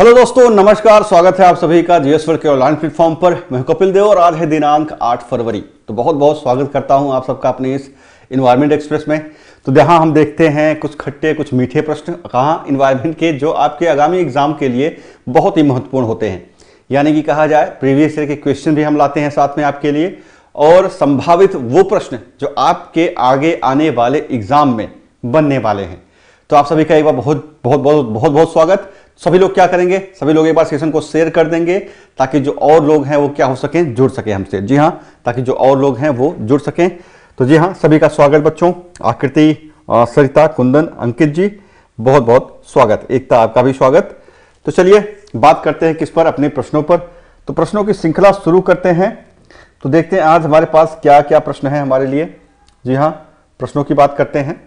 hello दोस्तों नमस्कार स्वागत है आप सभी का जीएस के ऑनलाइन प्लेटफॉर्म पर मैं कपिल देव और आज है दिनांक 8 फरवरी तो बहुत बहुत स्वागत करता हूं आप सबका अपने इस इन्वायरमेंट एक्सप्रेस में तो जहां हम देखते हैं कुछ खट्टे कुछ मीठे प्रश्न कहाँ इन्वायरमेंट के जो आपके आगामी एग्जाम के लिए बहुत ही महत्वपूर्ण होते हैं यानी कि कहा जाए प्रीवियस ईयर के क्वेश्चन भी हम लाते हैं साथ में आपके लिए और संभावित वो प्रश्न जो आपके आगे आने वाले एग्जाम में बनने वाले हैं तो आप सभी का एक बार बहुत बहुत बहुत बहुत बहुत स्वागत सभी लोग क्या करेंगे सभी लोग एक बार सेशन को शेयर कर देंगे ताकि जो और लोग हैं वो क्या हो सकें जुड़ सकें हमसे जी हाँ ताकि जो और लोग हैं वो जुड़ सकें तो जी हाँ सभी का स्वागत बच्चों आकृति सरिता कुंदन अंकित जी बहुत बहुत स्वागत एकता आपका भी स्वागत तो चलिए बात करते हैं किस पर अपने प्रश्नों पर तो प्रश्नों की श्रृंखला शुरू करते हैं तो देखते हैं आज हमारे पास क्या क्या प्रश्न है हमारे लिए जी हाँ प्रश्नों की बात करते हैं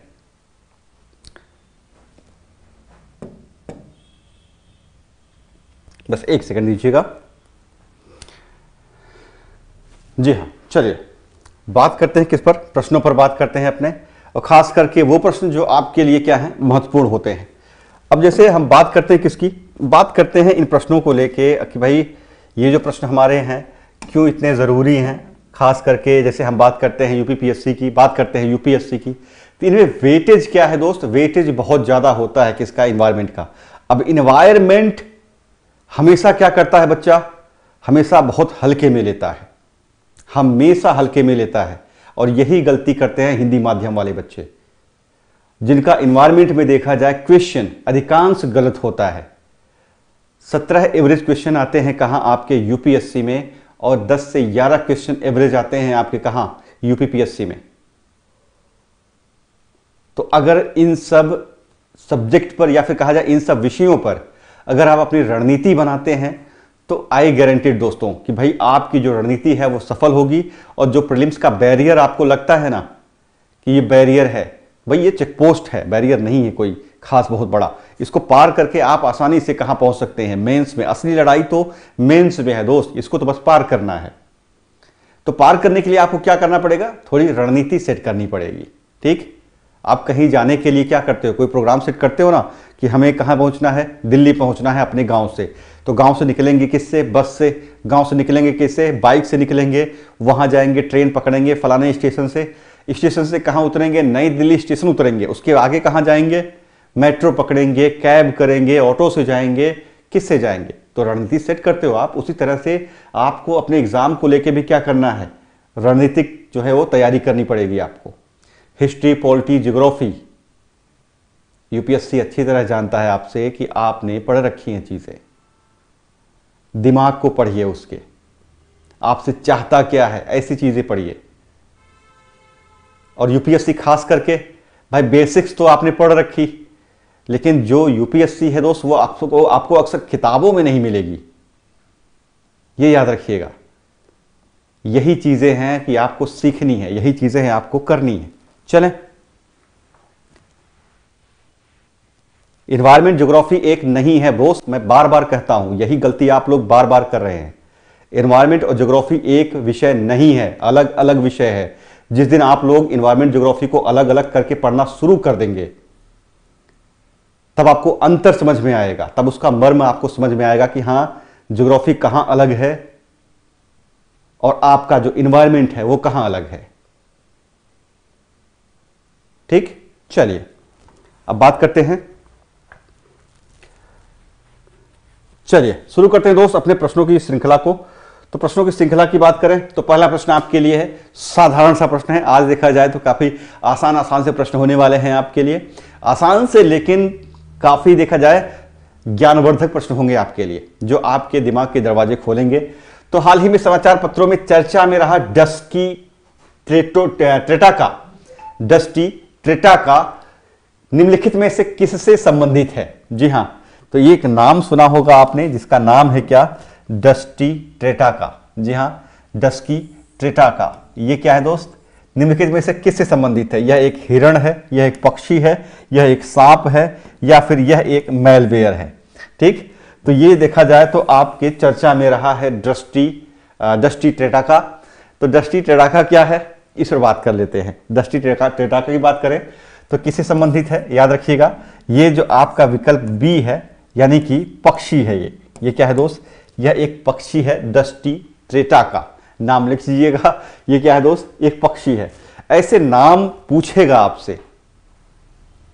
बस एक सेकंड दीजिएगा जी हाँ चलिए बात करते हैं किस पर प्रश्नों पर बात करते हैं अपने और खास करके वो प्रश्न जो आपके लिए क्या है महत्वपूर्ण होते हैं अब जैसे हम बात करते हैं किसकी बात करते हैं इन प्रश्नों को लेके कि भाई ये जो प्रश्न हमारे हैं क्यों इतने ज़रूरी हैं खास करके जैसे हम बात करते हैं यूपीपीएससी की बात करते हैं यूपीएससी की तो इनमें वेटेज क्या है दोस्त वेटेज बहुत ज़्यादा होता है किसका इन्वायरमेंट का अब इन्वायरमेंट हमेशा क्या करता है बच्चा हमेशा बहुत हल्के में लेता है हमेशा हल्के में लेता है और यही गलती करते हैं हिंदी माध्यम वाले बच्चे जिनका इन्वायरमेंट में देखा जाए क्वेश्चन अधिकांश गलत होता है सत्रह एवरेज क्वेश्चन आते हैं कहाँ आपके यूपीएससी में और दस से ग्यारह क्वेश्चन एवरेज आते हैं आपके कहाँ यूपीपीएससी में तो अगर इन सब सब्जेक्ट पर या फिर कहा जाए इन सब विषयों पर अगर आप अपनी रणनीति बनाते हैं तो आई गारंटेड दोस्तों कि भाई आपकी जो रणनीति है वो सफल होगी और जो प्रिलिम्स का बैरियर आपको लगता है ना कि ये बैरियर है भाई ये चेक पोस्ट है बैरियर नहीं है कोई खास बहुत बड़ा इसको पार करके आप आसानी से कहां पहुंच सकते हैं मेंस में असली लड़ाई तो मेंस में है दोस्त इसको तो बस पार करना है तो पार करने के लिए आपको क्या करना पड़ेगा थोड़ी रणनीति सेट करनी पड़ेगी ठीक आप कहीं जाने के लिए क्या करते हो कोई प्रोग्राम सेट करते हो ना कि हमें कहाँ पहुँचना है दिल्ली पहुँचना है अपने गाँव से तो गाँव से निकलेंगे किससे बस से गाँव से निकलेंगे किससे बाइक से निकलेंगे वहाँ जाएंगे ट्रेन पकड़ेंगे फलाने स्टेशन से स्टेशन से कहाँ उतरेंगे नई दिल्ली स्टेशन उतरेंगे उसके आगे कहाँ जाएंगे मेट्रो पकड़ेंगे कैब करेंगे ऑटो से जाएंगे किससे जाएंगे तो रणनीति सेट करते हो आप उसी तरह से आपको अपने एग्जाम को लेके भी क्या करना है रणनीतिक जो है वो तैयारी करनी पड़ेगी आपको हिस्ट्री पॉलिटी जियोग्राफी यूपीएससी अच्छी तरह जानता है आपसे कि आपने पढ़ रखी हैं चीज़ें दिमाग को पढ़िए उसके आपसे चाहता क्या है ऐसी चीज़ें पढ़िए और यूपीएससी खास करके भाई बेसिक्स तो आपने पढ़ रखी लेकिन जो यूपीएससी है दोस्त वो आपको आपको अक्सर किताबों में नहीं मिलेगी ये याद रखिएगा यही चीज़ें हैं कि आपको सीखनी है यही चीज़ें हैं आपको करनी है चलें इन्वायरमेंट जोग्राफी एक नहीं है बोस मैं बार बार कहता हूं यही गलती आप लोग बार बार कर रहे हैं इन्वायरमेंट और जोग्राफी एक विषय नहीं है अलग अलग विषय है जिस दिन आप लोग इन्वायरमेंट जोग्राफी को अलग अलग करके पढ़ना शुरू कर देंगे तब आपको अंतर समझ में आएगा तब उसका मर्म आपको समझ में आएगा कि हाँ जोग्राफी कहाँ अलग है और आपका जो इन्वायरमेंट है वो कहाँ अलग है ठीक चलिए अब बात करते हैं चलिए शुरू करते हैं दोस्त अपने प्रश्नों की श्रृंखला को तो प्रश्नों की श्रृंखला की बात करें तो पहला प्रश्न आपके लिए है साधारण सा प्रश्न है आज देखा जाए तो काफ़ी आसान आसान से प्रश्न होने वाले हैं आपके लिए आसान से लेकिन काफ़ी देखा जाए ज्ञानवर्धक प्रश्न होंगे आपके लिए जो आपके दिमाग के दरवाजे खोलेंगे तो हाल ही में समाचार पत्रों में चर्चा में रहा डस्की ट्रेटो ट्रेटा का डस्टी ट्रेटा का निम्नलिखित में से किससे संबंधित है जी हाँ तो ये एक नाम सुना होगा आपने जिसका नाम है क्या डस्टी ट्रेटाका जी हाँ डस्की ट्रेटाका ये क्या है दोस्त निम्नलिखित में से किससे संबंधित है यह एक हिरण है यह एक पक्षी है यह एक सांप है या फिर यह एक मेलवेयर है ठीक तो ये देखा जाए तो आपके चर्चा में रहा है डस्टी डस्टी ट्रेटाका तो डस्टी ट्रेटाका क्या है इस पर बात कर लेते हैं डस्टी ट्रेटा ट्रेटाका की बात करें तो किससे संबंधित है याद रखिएगा ये जो आपका विकल्प बी है यानी कि पक्षी है ये ये क्या है दोस्त यह एक पक्षी है दस्टी त्रेटा का नाम लिख लीजिएगा ये क्या है दोस्त एक पक्षी है ऐसे नाम पूछेगा आपसे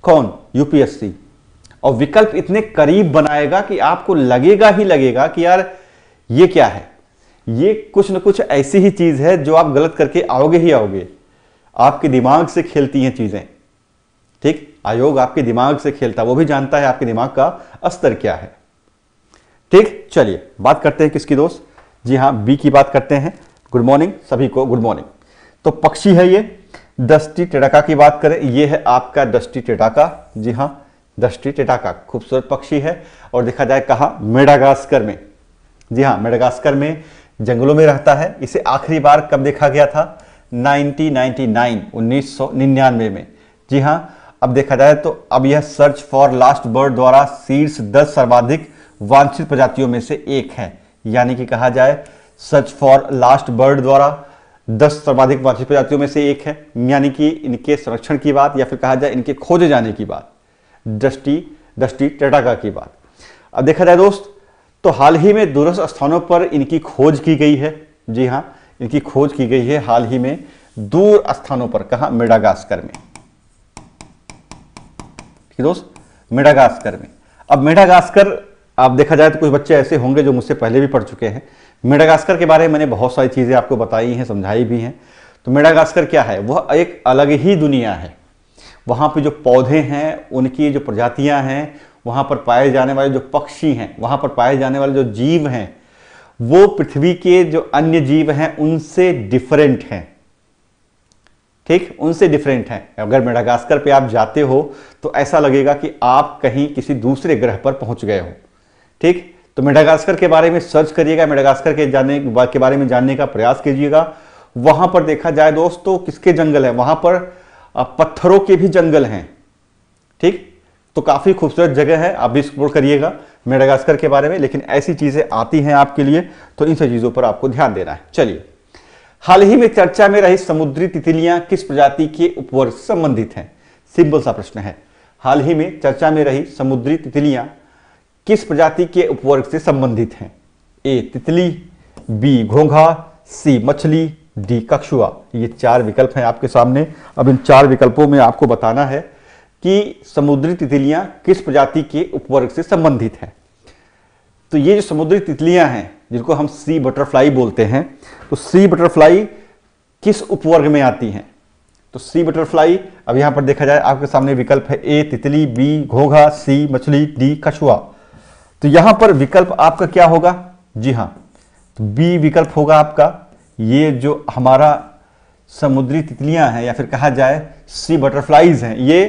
कौन यूपीएससी और विकल्प इतने करीब बनाएगा कि आपको लगेगा ही लगेगा कि यार ये क्या है ये कुछ ना कुछ ऐसी ही चीज है जो आप गलत करके आओगे ही आओगे आपके दिमाग से खेलती हैं चीजें ठीक आयोग आपके दिमाग से खेलता वो भी जानता है आपके दिमाग का स्तर क्या है ठीक चलिए बात करते हैं किसकी दोस्त जी हाँ बी की बात करते हैं गुड मॉर्निंग सभी को गुड मॉर्निंग तो पक्षी है ये दस्टी टेटाका की बात करें ये है आपका दस्टी टेटाका जी हाँ दस्टी टेटाका खूबसूरत पक्षी है और देखा जाए कहाँ मेडागास्कर में जी हाँ मेडागास्कर में जंगलों में रहता है इसे आखिरी बार कब देखा गया था 1999 1999 में जी हाँ अब देखा जाए तो अब यह सर्च फॉर लास्ट बर्ड द्वारा शीर्ष दस सर्वाधिक वांछित प्रजातियों में से एक है यानी कि कहा जाए सर्च फॉर लास्ट बर्ड द्वारा दस सर्वाधिक वांछित प्रजातियों में से एक है यानी कि इनके संरक्षण की बात या फिर कहा जाए इनके खोजे जाने की बात दृष्टि दृष्टि टेटाका की बात अब देखा जाए दोस्त तो हाल ही में दूरस्थ स्थानों पर इनकी खोज की गई है जी हाँ इनकी खोज की गई है हाल ही में दूर स्थानों पर कहा मेडागास्कर में किसकी दोस्त मेडागास्कर में अब मेडागास्कर आप देखा जाए तो कुछ बच्चे ऐसे होंगे जो मुझसे पहले भी पढ़ चुके हैं मेडागास्कर के बारे में मैंने बहुत सारी चीज़ें आपको बताई हैं समझाई भी हैं तो मेडागास्कर क्या है वह एक अलग ही दुनिया है वहाँ पर जो पौधे हैं उनकी जो प्रजातियाँ हैं वहाँ पर पाए जाने वाले जो पक्षी हैं वहाँ पर पाए जाने वाले जो जीव हैं वो पृथ्वी के जो अन्य जीव हैं उनसे डिफरेंट हैं ठीक उनसे डिफरेंट हैं अगर मेडागास्कर पे आप जाते हो तो ऐसा लगेगा कि आप कहीं किसी दूसरे ग्रह पर पहुंच गए हो ठीक तो मेडागास्कर के बारे में सर्च करिएगा मेडागास्कर के जाने के बारे में जानने का प्रयास कीजिएगा वहां पर देखा जाए दोस्तों किसके जंगल है वहां पर पत्थरों के भी जंगल हैं ठीक तो काफ़ी खूबसूरत जगह है आप भी एक्सप्लोर करिएगा मेडागास्कर के बारे में लेकिन ऐसी चीज़ें आती हैं आपके लिए तो इन सब चीज़ों पर आपको ध्यान देना है चलिए हाल ही में चर्चा में रही समुद्री तितलियां किस प्रजाति के उपवर्ग से संबंधित हैं सिंपल सा प्रश्न है हाल ही में चर्चा में रही समुद्री तितलियां किस प्रजाति के उपवर्ग से संबंधित हैं ए तितली बी घोंघा सी मछली डी कक्षुआ ये चार विकल्प हैं आपके सामने अब इन चार विकल्पों में आपको बताना है कि समुद्री तितलियां किस प्रजाति के उपवर्ग से संबंधित हैं तो ये जो समुद्री तितलियां हैं जिनको हम सी बटरफ्लाई बोलते हैं तो सी बटरफ्लाई किस उपवर्ग में आती हैं तो सी बटरफ्लाई अब यहां पर देखा जाए आपके सामने विकल्प है ए तितली बी घोघा सी मछली डी कछुआ तो यहां पर विकल्प आपका क्या होगा जी हां तो बी विकल्प होगा आपका ये जो हमारा समुद्री तितलियां हैं या फिर कहा जाए सी बटरफ्लाईज हैं ये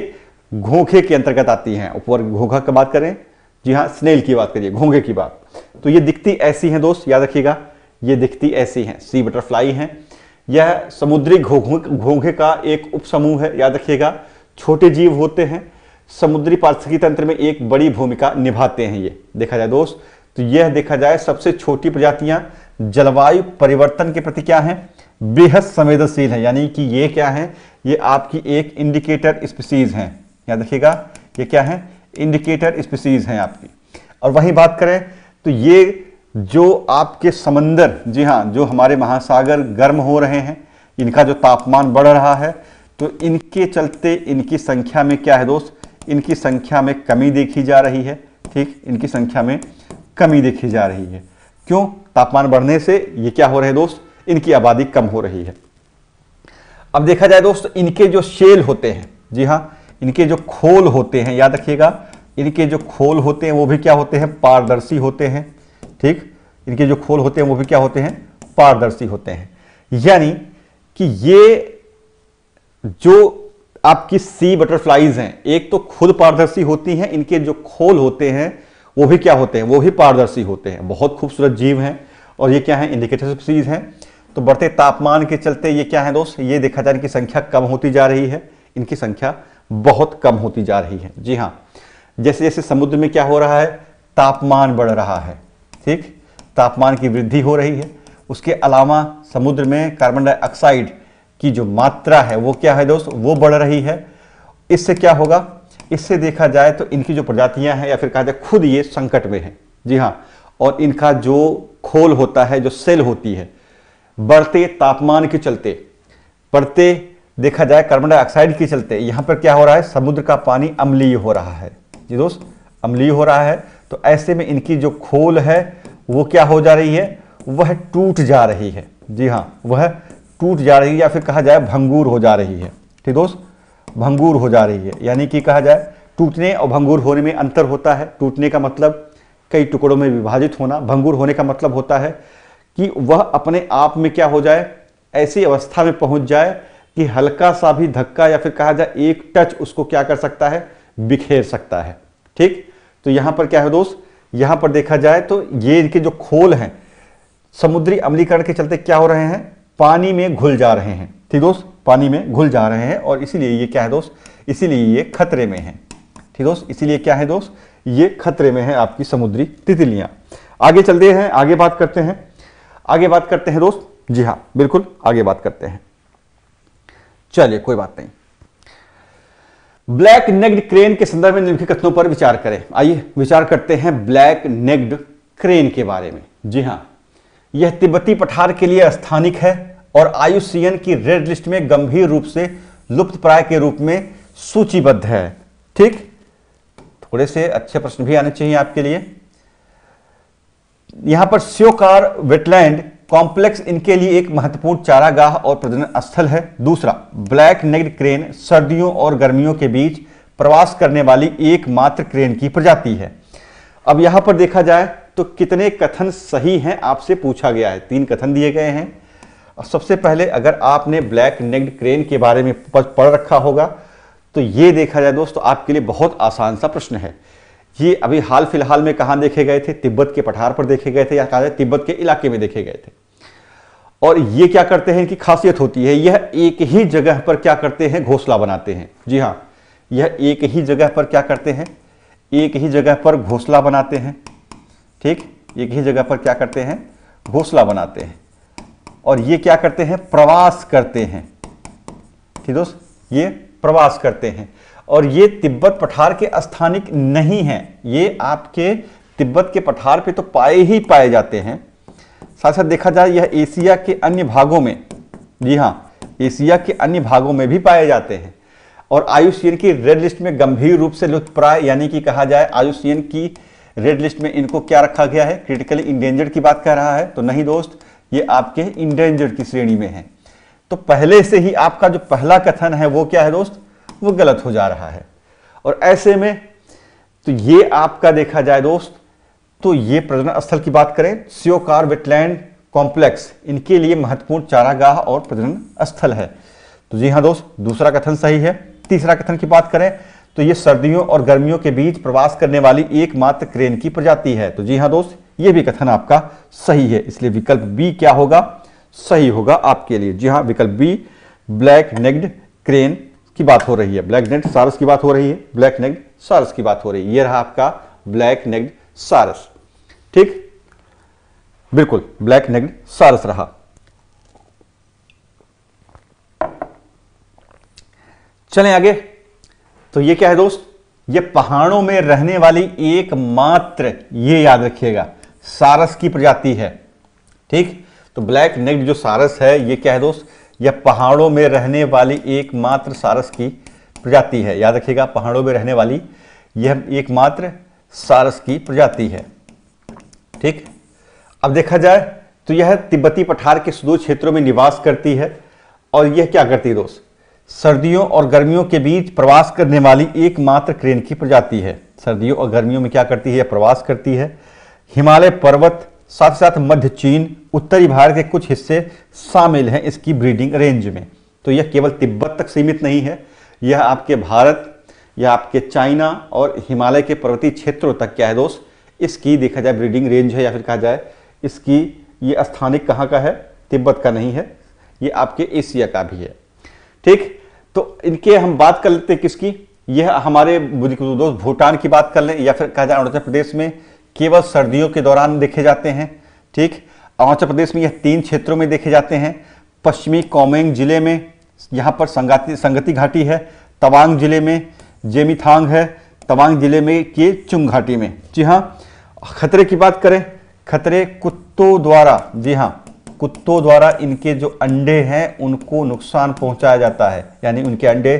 घोखे के अंतर्गत आती हैं उपवर्ग घोघा की बात करें जी हाँ स्नेल की बात करिए घोंगे की बात तो ये दिखती ऐसी हैं दोस्त याद रखिएगा ये दिखती ऐसी हैं सी बटरफ्लाई हैं यह समुद्री घोंघे का एक उपसमूह है याद रखिएगा छोटे जीव होते हैं समुद्री पार्थिकी तंत्र में एक बड़ी भूमिका निभाते हैं ये देखा जाए दोस्त तो यह देखा जाए सबसे छोटी प्रजातियां जलवायु परिवर्तन के प्रति क्या हैं बेहद संवेदनशील है यानी कि ये क्या है ये आपकी एक इंडिकेटर स्पीसीज हैं याद रखिएगा ये क्या है इंडिकेटर स्पीसीज हैं आपकी और वहीं बात करें तो ये जो आपके समंदर जी हाँ जो हमारे महासागर गर्म हो रहे हैं इनका जो तापमान बढ़ रहा है तो इनके चलते इनकी संख्या में क्या है दोस्त इनकी संख्या में कमी देखी जा रही है ठीक इनकी संख्या में कमी देखी जा रही है क्यों तापमान बढ़ने से ये क्या हो रहे हैं दोस्त इनकी आबादी कम हो रही है अब देखा जाए दोस्त इनके जो शेल होते हैं जी हाँ इनके जो खोल होते हैं याद रखिएगा इनके जो खोल होते हैं वो भी क्या होते हैं पारदर्शी होते हैं ठीक इनके जो खोल होते हैं वो भी क्या होते हैं पारदर्शी होते हैं यानी कि ये जो आपकी सी बटरफ्लाइज हैं एक तो खुद पारदर्शी होती हैं इनके जो खोल होते हैं वो भी क्या होते हैं वो भी पारदर्शी होते हैं बहुत खूबसूरत जीव हैं और ये क्या है इंडिकेटर स्पीसीज हैं तो बढ़ते तापमान के चलते ये क्या है दोस्त ये देखा जा रहा है कि संख्या कम होती जा रही है इनकी संख्या बहुत कम होती जा रही है जी हाँ जैसे जैसे समुद्र में क्या हो रहा है तापमान बढ़ रहा है ठीक तापमान की वृद्धि हो रही है उसके अलावा समुद्र में कार्बन डाइऑक्साइड की जो मात्रा है वो क्या है दोस्त वो बढ़ रही है इससे क्या होगा इससे देखा जाए तो इनकी जो प्रजातियां हैं या फिर कहा जाए खुद ये संकट में है जी हाँ और इनका जो खोल होता है जो सेल होती है बढ़ते तापमान के चलते बढ़ते देखा जाए कार्बन डाइऑक्साइड के चलते यहाँ पर क्या हो रहा है समुद्र का पानी अम्लीय हो रहा है जी दोस्त अम्लीय हो रहा है तो ऐसे में इनकी जो खोल है वो क्या हो जा रही है वह टूट जा रही है जी हाँ वह टूट जा रही है या फिर कहा जाए भंगूर हो जा रही है ठीक दोस्त भंगूर हो जा रही है यानी कि कहा जाए टूटने और भंगूर होने में अंतर होता है टूटने का मतलब कई टुकड़ों में विभाजित होना भंगूर होने का मतलब होता है कि वह अपने आप में क्या हो जाए ऐसी अवस्था में पहुंच जाए कि हल्का सा भी धक्का या फिर कहा जाए एक टच उसको क्या कर सकता है बिखेर सकता है ठीक तो यहां पर क्या है दोस्त यहां पर देखा जाए तो ये इनके जो खोल हैं समुद्री अमलीकरण के चलते क्या हो रहे हैं पानी में घुल जा रहे हैं ठीक दोस्त पानी में घुल जा रहे हैं और इसीलिए ये क्या है दोस्त इसीलिए ये खतरे में है ठीक दोस्त इसीलिए क्या है दोस्त ये खतरे में है आपकी समुद्री तितलियां आगे चलते हैं आगे बात करते हैं आगे बात करते हैं दोस्त जी हाँ बिल्कुल आगे बात करते हैं चलिए कोई बात नहीं ब्लैक नेग्ड क्रेन के संदर्भ में निम्नलिखित कथनों पर विचार करें आइए विचार करते हैं ब्लैक नेग्ड क्रेन के बारे में जी हां यह तिब्बती पठार के लिए स्थानिक है और आयुसीएन की रेड लिस्ट में गंभीर रूप से लुप्त प्राय के रूप में सूचीबद्ध है ठीक थोड़े से अच्छे प्रश्न भी आने चाहिए आपके लिए यहां पर श्योकार वेटलैंड कॉम्प्लेक्स इनके लिए एक महत्वपूर्ण चारागाह और प्रजनन स्थल है दूसरा ब्लैक नेग्ड क्रेन सर्दियों और गर्मियों के बीच प्रवास करने वाली एकमात्र क्रेन की प्रजाति है अब यहां पर देखा जाए तो कितने कथन सही हैं आपसे पूछा गया है तीन कथन दिए गए हैं और सबसे पहले अगर आपने ब्लैक नेग्ड क्रेन के बारे में पढ़ रखा होगा तो ये देखा जाए दोस्तों आपके लिए बहुत आसान सा प्रश्न है ये अभी हाल फिलहाल में कहाँ देखे गए थे तिब्बत के पठार पर देखे गए थे या कहा तिब्बत के इलाके में देखे गए थे और ये क्या करते हैं इनकी खासियत होती है यह एक ही जगह पर क्या करते हैं घोसला बनाते हैं जी हाँ यह एक ही जगह पर क्या करते हैं एक ही जगह पर घोसला बनाते हैं ठीक एक ही जगह पर क्या करते हैं घोसला बनाते हैं और ये क्या करते हैं प्रवास करते हैं ठीक दोस्त ये प्रवास करते हैं और ये तिब्बत पठार के स्थानिक नहीं है ये आपके तिब्बत के पठार पे तो पाए ही पाए जाते हैं साथ साथ देखा जाए यह एशिया के अन्य भागों में जी हाँ एशिया के अन्य भागों में भी पाए जाते हैं और आयुष्यन की रेड लिस्ट में गंभीर रूप से लुप्तप्राय यानी कि कहा जाए आयुष्यन की रेड लिस्ट में इनको क्या रखा गया है क्रिटिकली इंडेंजर्ड की बात कर रहा है तो नहीं दोस्त ये आपके इंडेंजर्ड की श्रेणी में है तो पहले से ही आपका जो पहला कथन है वो क्या है दोस्त वो गलत हो जा रहा है और ऐसे में तो ये आपका देखा जाए दोस्त तो ये प्रजनन स्थल की बात करें सियोकार वेटलैंड कॉम्प्लेक्स इनके लिए महत्वपूर्ण चारागाह और प्रजनन स्थल है तो जी हाँ दोस्त दूसरा कथन सही है तीसरा कथन की बात करें तो ये सर्दियों और गर्मियों के बीच प्रवास करने वाली एकमात्र क्रेन की प्रजाति है तो जी हाँ दोस्त ये भी कथन आपका सही है इसलिए विकल्प बी क्या होगा सही होगा आपके लिए जी हाँ विकल्प बी ब्लैक नेग्ड क्रेन की बात हो रही है ब्लैक नेग्ड सारस की बात हो रही है ब्लैक नेग्ड सारस की बात हो रही है ये रहा आपका ब्लैक नेग्ड सारस ठीक बिल्कुल ब्लैक नेग्ड सारस रहा चलें आगे तो ये क्या है दोस्त ये पहाड़ों में रहने वाली एकमात्र ये याद रखिएगा सारस की प्रजाति है ठीक तो ब्लैक नेग्ड जो सारस है ये क्या है दोस्त यह पहाड़ों में रहने वाली एकमात्र सारस की प्रजाति है याद रखिएगा पहाड़ों में रहने वाली यह एकमात्र सारस की प्रजाति है ठीक अब देखा जाए तो यह तिब्बती पठार के सुदूर क्षेत्रों में निवास करती है और यह क्या करती है दोस्त सर्दियों और गर्मियों के बीच प्रवास करने वाली एकमात्र क्रेन की प्रजाति है सर्दियों और गर्मियों में क्या करती है यह प्रवास करती है हिमालय पर्वत साथ ही साथ मध्य चीन उत्तरी भारत के कुछ हिस्से शामिल हैं इसकी ब्रीडिंग रेंज में तो यह केवल तिब्बत तक सीमित नहीं है यह आपके भारत या आपके चाइना और हिमालय के पर्वतीय क्षेत्रों तक क्या है दोस्त इसकी देखा जाए ब्रीडिंग रेंज है या फिर कहा जाए इसकी ये स्थानिक कहाँ का है तिब्बत का नहीं है ये आपके एशिया का भी है ठीक तो इनके हम बात कर लेते हैं किसकी यह हमारे दोस्त भूटान की बात कर लें या फिर कहा जाए अरुणाचल प्रदेश में केवल सर्दियों के दौरान देखे जाते हैं ठीक अरुणाचल प्रदेश में यह तीन क्षेत्रों में देखे जाते हैं पश्चिमी कॉमेंग जिले में यहाँ पर संगाती संगति घाटी है तवांग जिले में जेमीथांग है तवांग जिले में के चुंग घाटी में जी हाँ खतरे की बात करें खतरे कुत्तों द्वारा जी हाँ कुत्तों द्वारा इनके जो अंडे हैं उनको नुकसान पहुंचाया जाता है यानी उनके अंडे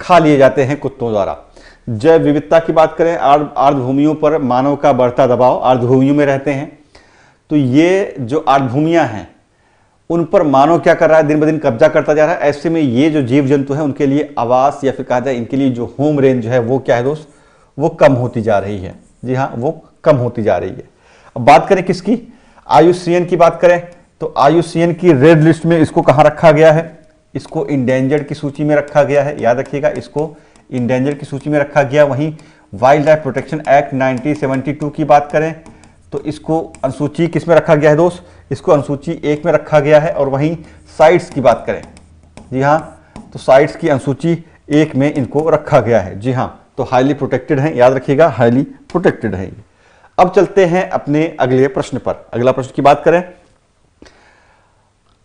खा लिए जाते हैं कुत्तों द्वारा जैव विविधता की बात करें आर्धभूमियों पर मानव का बढ़ता दबाव अर्धभूमियों में रहते हैं तो ये जो आर्द्रभूमियाँ हैं उन पर मानव क्या कर रहा है दिन ब दिन कब्जा करता जा रहा है ऐसे में ये जो जीव जंतु हैं उनके लिए आवास या फिर कहा जाए इनके लिए जो होम रेंज है वो क्या है दोस्त वो कम होती जा रही है जी हाँ वो कम होती जा रही है अब बात करें किसकी आयु की बात करें तो आयु की रेड लिस्ट में इसको कहाँ रखा गया है इसको इंडेंजर्ड की सूची में रखा गया है याद रखिएगा इसको इन डेंजर की सूची में रखा गया वहीं वाइल्ड लाइफ प्रोटेक्शन एक्ट 1972 की बात करें तो इसको अनुसूची किस में रखा गया है दोस्त इसको अनुसूची एक में रखा गया है और वहीं साइट्स की बात करें जी हाँ तो साइट्स की अनुसूची एक में इनको रखा गया है जी हाँ तो हाईली प्रोटेक्टेड हैं याद रखिएगा हाईली प्रोटेक्टेड है अब चलते हैं अपने अगले प्रश्न पर अगला प्रश्न की बात करें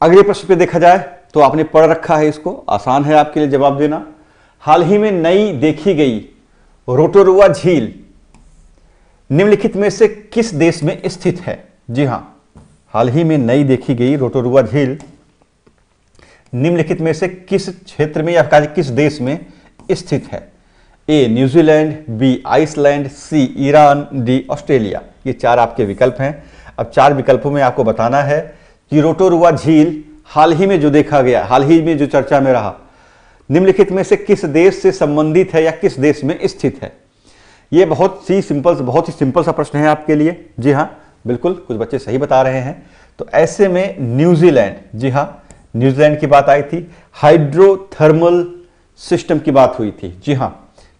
अगले प्रश्न पे देखा जाए तो आपने पढ़ रखा है इसको आसान है आपके लिए जवाब देना हाल ही में नई देखी गई रोटोरुआ झील निम्नलिखित में से किस देश में स्थित है जी हां हाल ही में नई देखी गई रोटोरुआ झील निम्नलिखित में से किस क्षेत्र में या किस देश में स्थित है A New Zealand B Iceland C Iran D Australia ये चार आपके विकल्प हैं अब चार विकल्पों में आपको बताना है कि रोटोरुआ झील हाल ही में जो देखा गया हाल ही में जो चर्चा में रहा निम्नलिखित में से किस देश से संबंधित है या किस देश में स्थित है यह बहुत सी सिंपल बहुत ही सिंपल सा प्रश्न है आपके लिए जी हाँ बिल्कुल कुछ बच्चे सही बता रहे हैं तो ऐसे में न्यूजीलैंड जी हाँ न्यूजीलैंड की बात आई थी हाइड्रोथर्मल सिस्टम की बात हुई थी जी हाँ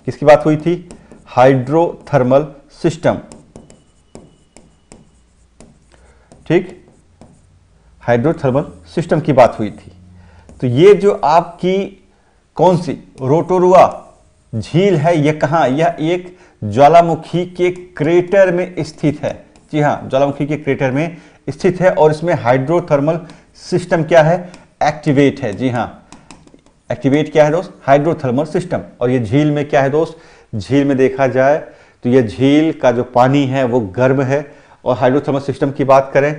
किसकी बात हुई थी हाइड्रोथर्मल सिस्टम ठीक हाइड्रोथर्मल सिस्टम की बात हुई थी तो ये जो आपकी कौन सी रोटोरुआ झील है यह कहाँ यह एक ज्वालामुखी के क्रेटर में स्थित है जी हाँ ज्वालामुखी के क्रेटर में स्थित है और इसमें हाइड्रोथर्मल सिस्टम क्या है एक्टिवेट है जी हाँ एक्टिवेट क्या है दोस्त हाइड्रोथर्मल सिस्टम और यह झील में क्या है दोस्त झील में देखा जाए तो यह झील का जो पानी है वो गर्म है और हाइड्रोथर्मल सिस्टम की बात करें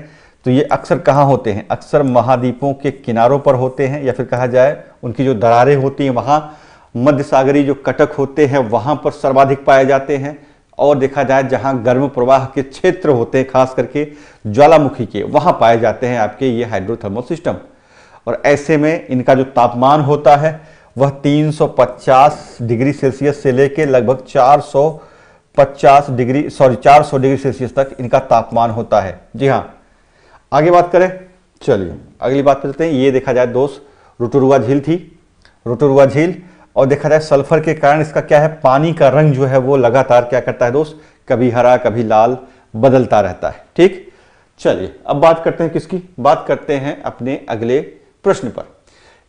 तो ये अक्सर कहाँ होते हैं अक्सर महाद्वीपों के किनारों पर होते हैं या फिर कहा जाए उनकी जो दरारें होती हैं वहाँ मध्य सागरी जो कटक होते हैं वहाँ पर सर्वाधिक पाए जाते हैं और देखा जाए जहाँ गर्म प्रवाह के क्षेत्र होते हैं खास करके ज्वालामुखी के वहाँ पाए जाते हैं आपके ये हाइड्रोथर्मल सिस्टम और ऐसे में इनका जो तापमान होता है वह 350 डिग्री सेल्सियस से लेकर लगभग 450 डिग्री सॉरी 400 डिग्री सेल्सियस तक इनका तापमान होता है जी हाँ आगे बात करें चलिए अगली बात करते हैं ये देखा जाए दोस्त रोटोरुआ झील थी रोटोरुआ झील और देखा जाए सल्फर के कारण इसका क्या है पानी का रंग जो है वो लगातार क्या करता है दोस्त कभी हरा कभी लाल बदलता रहता है ठीक चलिए अब बात करते हैं किसकी बात करते हैं अपने अगले प्रश्न पर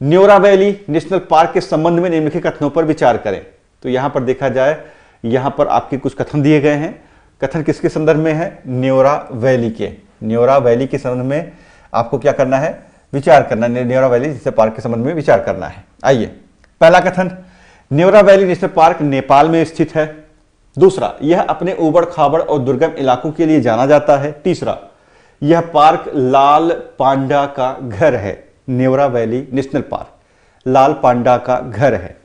न्योरा वैली नेशनल पार्क के संबंध में निम्नलिखित कथनों पर विचार करें तो यहां पर देखा जाए यहां पर आपके कुछ कथन दिए गए हैं कथन किसके संदर्भ में है न्योरा वैली के न्योरा वैली के संबंध में आपको क्या करना है विचार करना है न्योरा वैली नेशनल पार्क के संबंध में विचार करना है आइए पहला कथन Neora valley national park Nepal में स्थित है दूसरा यह अपने उबड़ खाबड़ और दुर्गम इलाकों के लिए जाना जाता है तीसरा यह पार्क लाल पांडा का घर है न्योरा वैली नेशनल पार्क लाल पांडा का घर है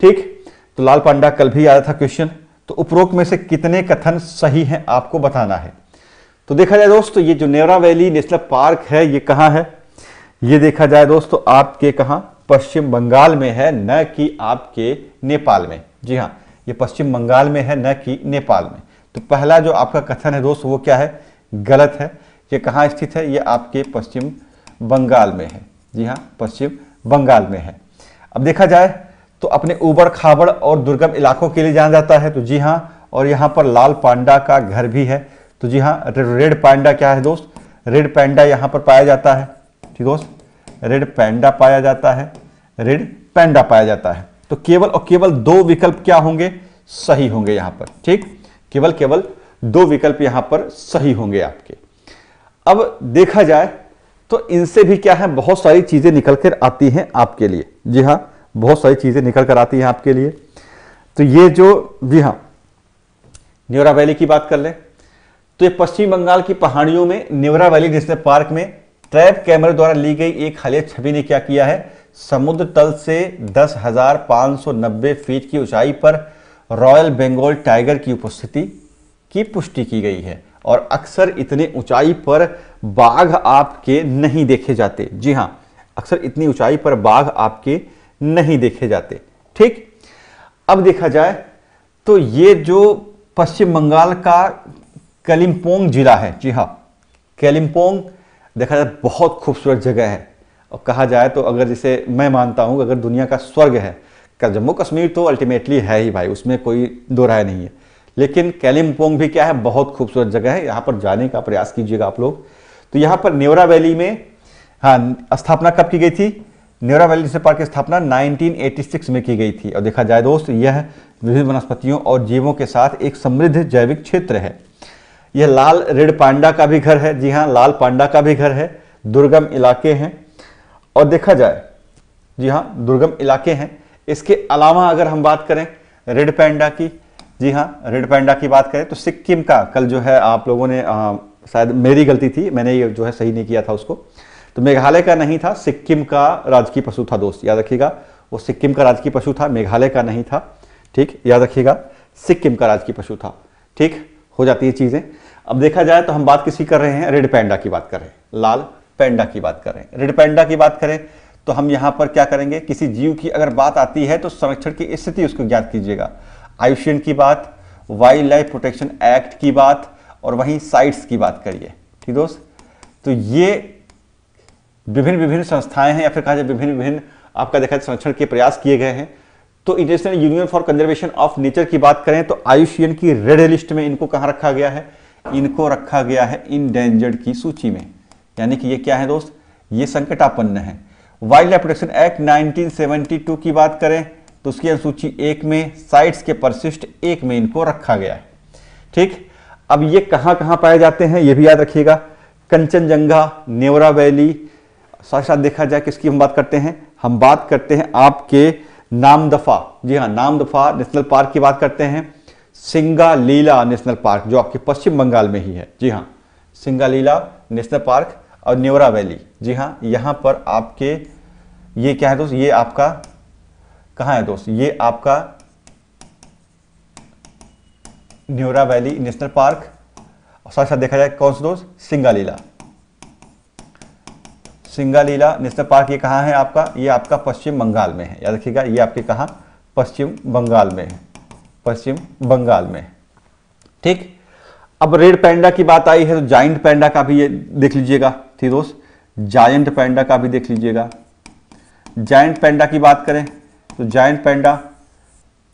ठीक तो लाल पांडा कल भी आया था क्वेश्चन तो उपरोक्त में से कितने कथन सही हैं आपको बताना है तो देखा जाए दोस्तों ये जो नेवरा वैली नेशनल पार्क है ये कहाँ है ये देखा जाए दोस्तों आपके कहाँ पश्चिम बंगाल में है न कि आपके नेपाल में जी हाँ ये पश्चिम बंगाल में है न कि नेपाल में तो पहला जो आपका कथन है दोस्त वो क्या है गलत है ये कहाँ स्थित है ये आपके पश्चिम बंगाल में है जी हाँ पश्चिम बंगाल में है अब देखा जाए तो अपने उबड़ खाबड़ और दुर्गम इलाकों के लिए जाना जाता है तो जी हाँ और यहाँ पर लाल पांडा का घर भी है तो जी हाँ रेड पैंडा क्या है दोस्त रेड पैंडा यहां पर पाया जाता है ठीक दोस्त रेड पैंडा पाया जाता है रेड पैंडा पाया जाता है तो केवल और केवल दो विकल्प क्या होंगे सही होंगे यहां पर ठीक केवल केवल दो विकल्प यहां पर सही होंगे आपके अब देखा जाए तो इनसे भी क्या है बहुत सारी चीज़ें निकल कर आती हैं आपके लिए जी हाँ बहुत सारी चीज़ें निकल कर आती हैं आपके लिए तो ये जो जी हां न्यूरा वैली की बात कर लें तो ये पश्चिम बंगाल की पहाड़ियों में नेवरा वैली नेशनल पार्क में ट्रैप कैमरे द्वारा ली गई एक हालिया छवि ने क्या किया है समुद्र तल से 10,590 फीट की ऊंचाई पर रॉयल बंगाल टाइगर की उपस्थिति की पुष्टि की गई है और अक्सर इतने ऊंचाई पर बाघ आपके नहीं देखे जाते जी हाँ अक्सर इतनी ऊंचाई पर बाघ आपके नहीं देखे जाते ठीक अब देखा जाए तो ये जो पश्चिम बंगाल का कलिम्पोंग जिला है जी हाँ कैलिम्पोंग देखा जाए बहुत खूबसूरत जगह है और कहा जाए तो अगर जैसे मैं मानता हूँ अगर दुनिया का स्वर्ग है जम्मू कश्मीर तो अल्टीमेटली है ही भाई उसमें कोई दो राय नहीं है लेकिन कैलिम्पोंग भी क्या है बहुत खूबसूरत जगह है यहाँ पर जाने का प्रयास कीजिएगा आप लोग तो यहाँ पर नेवरा वैली में हाँ स्थापना कब की गई थी नेवरा वैली नेशनल पार्क की स्थापना 1986 में की गई थी और देखा जाए दोस्त यह विभिन्न वनस्पतियों और जीवों के साथ एक समृद्ध जैविक क्षेत्र है यह लाल रेड पांडा का भी घर है जी हाँ लाल पांडा का भी घर है दुर्गम इलाके हैं और देखा जाए जी हाँ दुर्गम इलाके हैं इसके अलावा अगर हम बात करें रेड पैंडा की जी हाँ रेड पांडा की बात करें तो सिक्किम का कल जो है आप लोगों ने आ, शायद मेरी गलती थी मैंने ये जो है सही नहीं किया था उसको तो मेघालय का नहीं था सिक्किम का राजकीय पशु था दोस्त याद रखिएगा वो सिक्किम का राजकीय पशु था मेघालय का नहीं था ठीक याद रखिएगा सिक्किम का राजकीय पशु था ठीक हो जाती है चीज़ें अब देखा जाए तो हम बात किसी कर रहे हैं रेड पैंडा की बात करें लाल पैंडा की बात करें रेड पैंडा की बात करें तो हम यहां पर क्या करेंगे किसी जीव की अगर बात आती है तो संरक्षण की स्थिति उसको ज्ञात कीजिएगा आयुष्यन की बात वाइल्ड लाइफ प्रोटेक्शन एक्ट की बात और वहीं साइट्स की बात करिए ठीक दोस्त तो ये विभिन्न विभिन्न संस्थाएं हैं या फिर कहा जाए विभिन्न विभिन्न आपका देखा संरक्षण के प्रयास किए गए हैं तो international union for conservation of nature की बात करें तो आयुषियन की रेड लिस्ट में इनको कहां रखा गया है इनको रखा गया है इनडेंजर्ड की सूची में यानी कि ये क्या है दोस्त ये संकटापन्न है वाइल्ड लाइफ प्रोटेक्शन एक्ट 1972 की बात करें तो उसकी अनुसूची एक में साइट्स के परसिस्ट एक में इनको रखा गया है ठीक अब ये कहां कहां पाए जाते हैं ये भी याद रखिएगा कंचनजंगा नेवरा वैली साथ साथ देखा जाए किसकी हम बात करते हैं हम बात करते हैं आपके नामदफा जी हाँ नामदफा नेशनल पार्क की बात करते हैं सिंगा लीला नेशनल पार्क जो आपके पश्चिम बंगाल में ही है जी हाँ सिंगा लीला नेशनल पार्क और न्योरा वैली जी हाँ यहाँ पर आपके ये क्या है दोस्त ये आपका कहाँ है दोस्त ये आपका न्योरा वैली नेशनल पार्क और साथ साथ देखा जाए कौन सा दोस्त सिंगा लीला सिंगालीला नेशनल पार्क ये कहाँ है आपका ये आपका पश्चिम बंगाल में है याद रखिएगा ये आपके कहाँ पश्चिम बंगाल में है पश्चिम बंगाल में ठीक अब रेड पैंडा की बात आई है तो जाइंट पैंडा का भी ये देख लीजिएगा थी दोस्त जायंट पैंडा का भी देख लीजिएगा जायंट पैंडा की बात करें तो जायंट पैंडा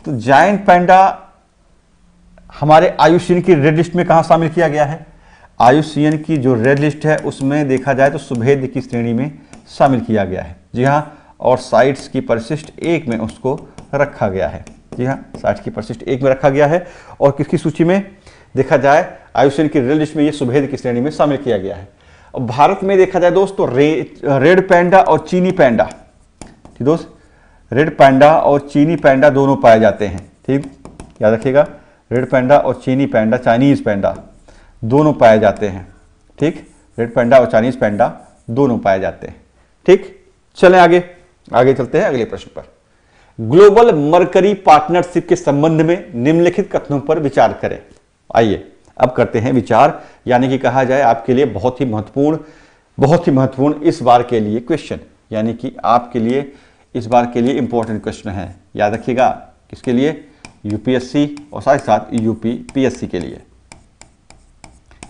तो जायंट पैंडा हमारे आयुषीन की रेड लिस्ट में कहाँ शामिल किया गया है आयुषीएन की जो रेड लिस्ट है उसमें देखा जाए तो सुभेद की श्रेणी में शामिल किया गया है जी हाँ और साइट्स की परिशिष्ट एक में उसको रखा गया है जी हाँ साइट्स की परिशिष्ट एक में रखा गया है और किसकी सूची में देखा जाए आयुषीएन की रेड लिस्ट में ये सुभेद की श्रेणी में शामिल किया गया है और भारत में देखा जाए दोस्तों रे, रेड पैंडा और चीनी पैंडा ठीक दोस्त रेड पैंडा और चीनी पैंडा दोनों पाए जाते हैं ठीक याद रखिएगा रेड पैंडा और चीनी पैंडा चाइनीज पैंडा दोनों पाए जाते हैं ठीक रेड पैंडा और चाइनीज पैंडा दोनों पाए जाते हैं ठीक चलें आगे आगे चलते हैं अगले प्रश्न पर ग्लोबल मरकरी पार्टनरशिप के संबंध में निम्नलिखित कथनों पर विचार करें आइए अब करते हैं विचार यानी कि कहा जाए आपके लिए बहुत ही महत्वपूर्ण बहुत ही महत्वपूर्ण इस बार के लिए क्वेश्चन यानी कि आपके लिए इस बार के लिए इंपॉर्टेंट क्वेश्चन है याद रखिएगा किसके लिए यूपीएससी और साथ ही साथ यूपीपीएससी के लिए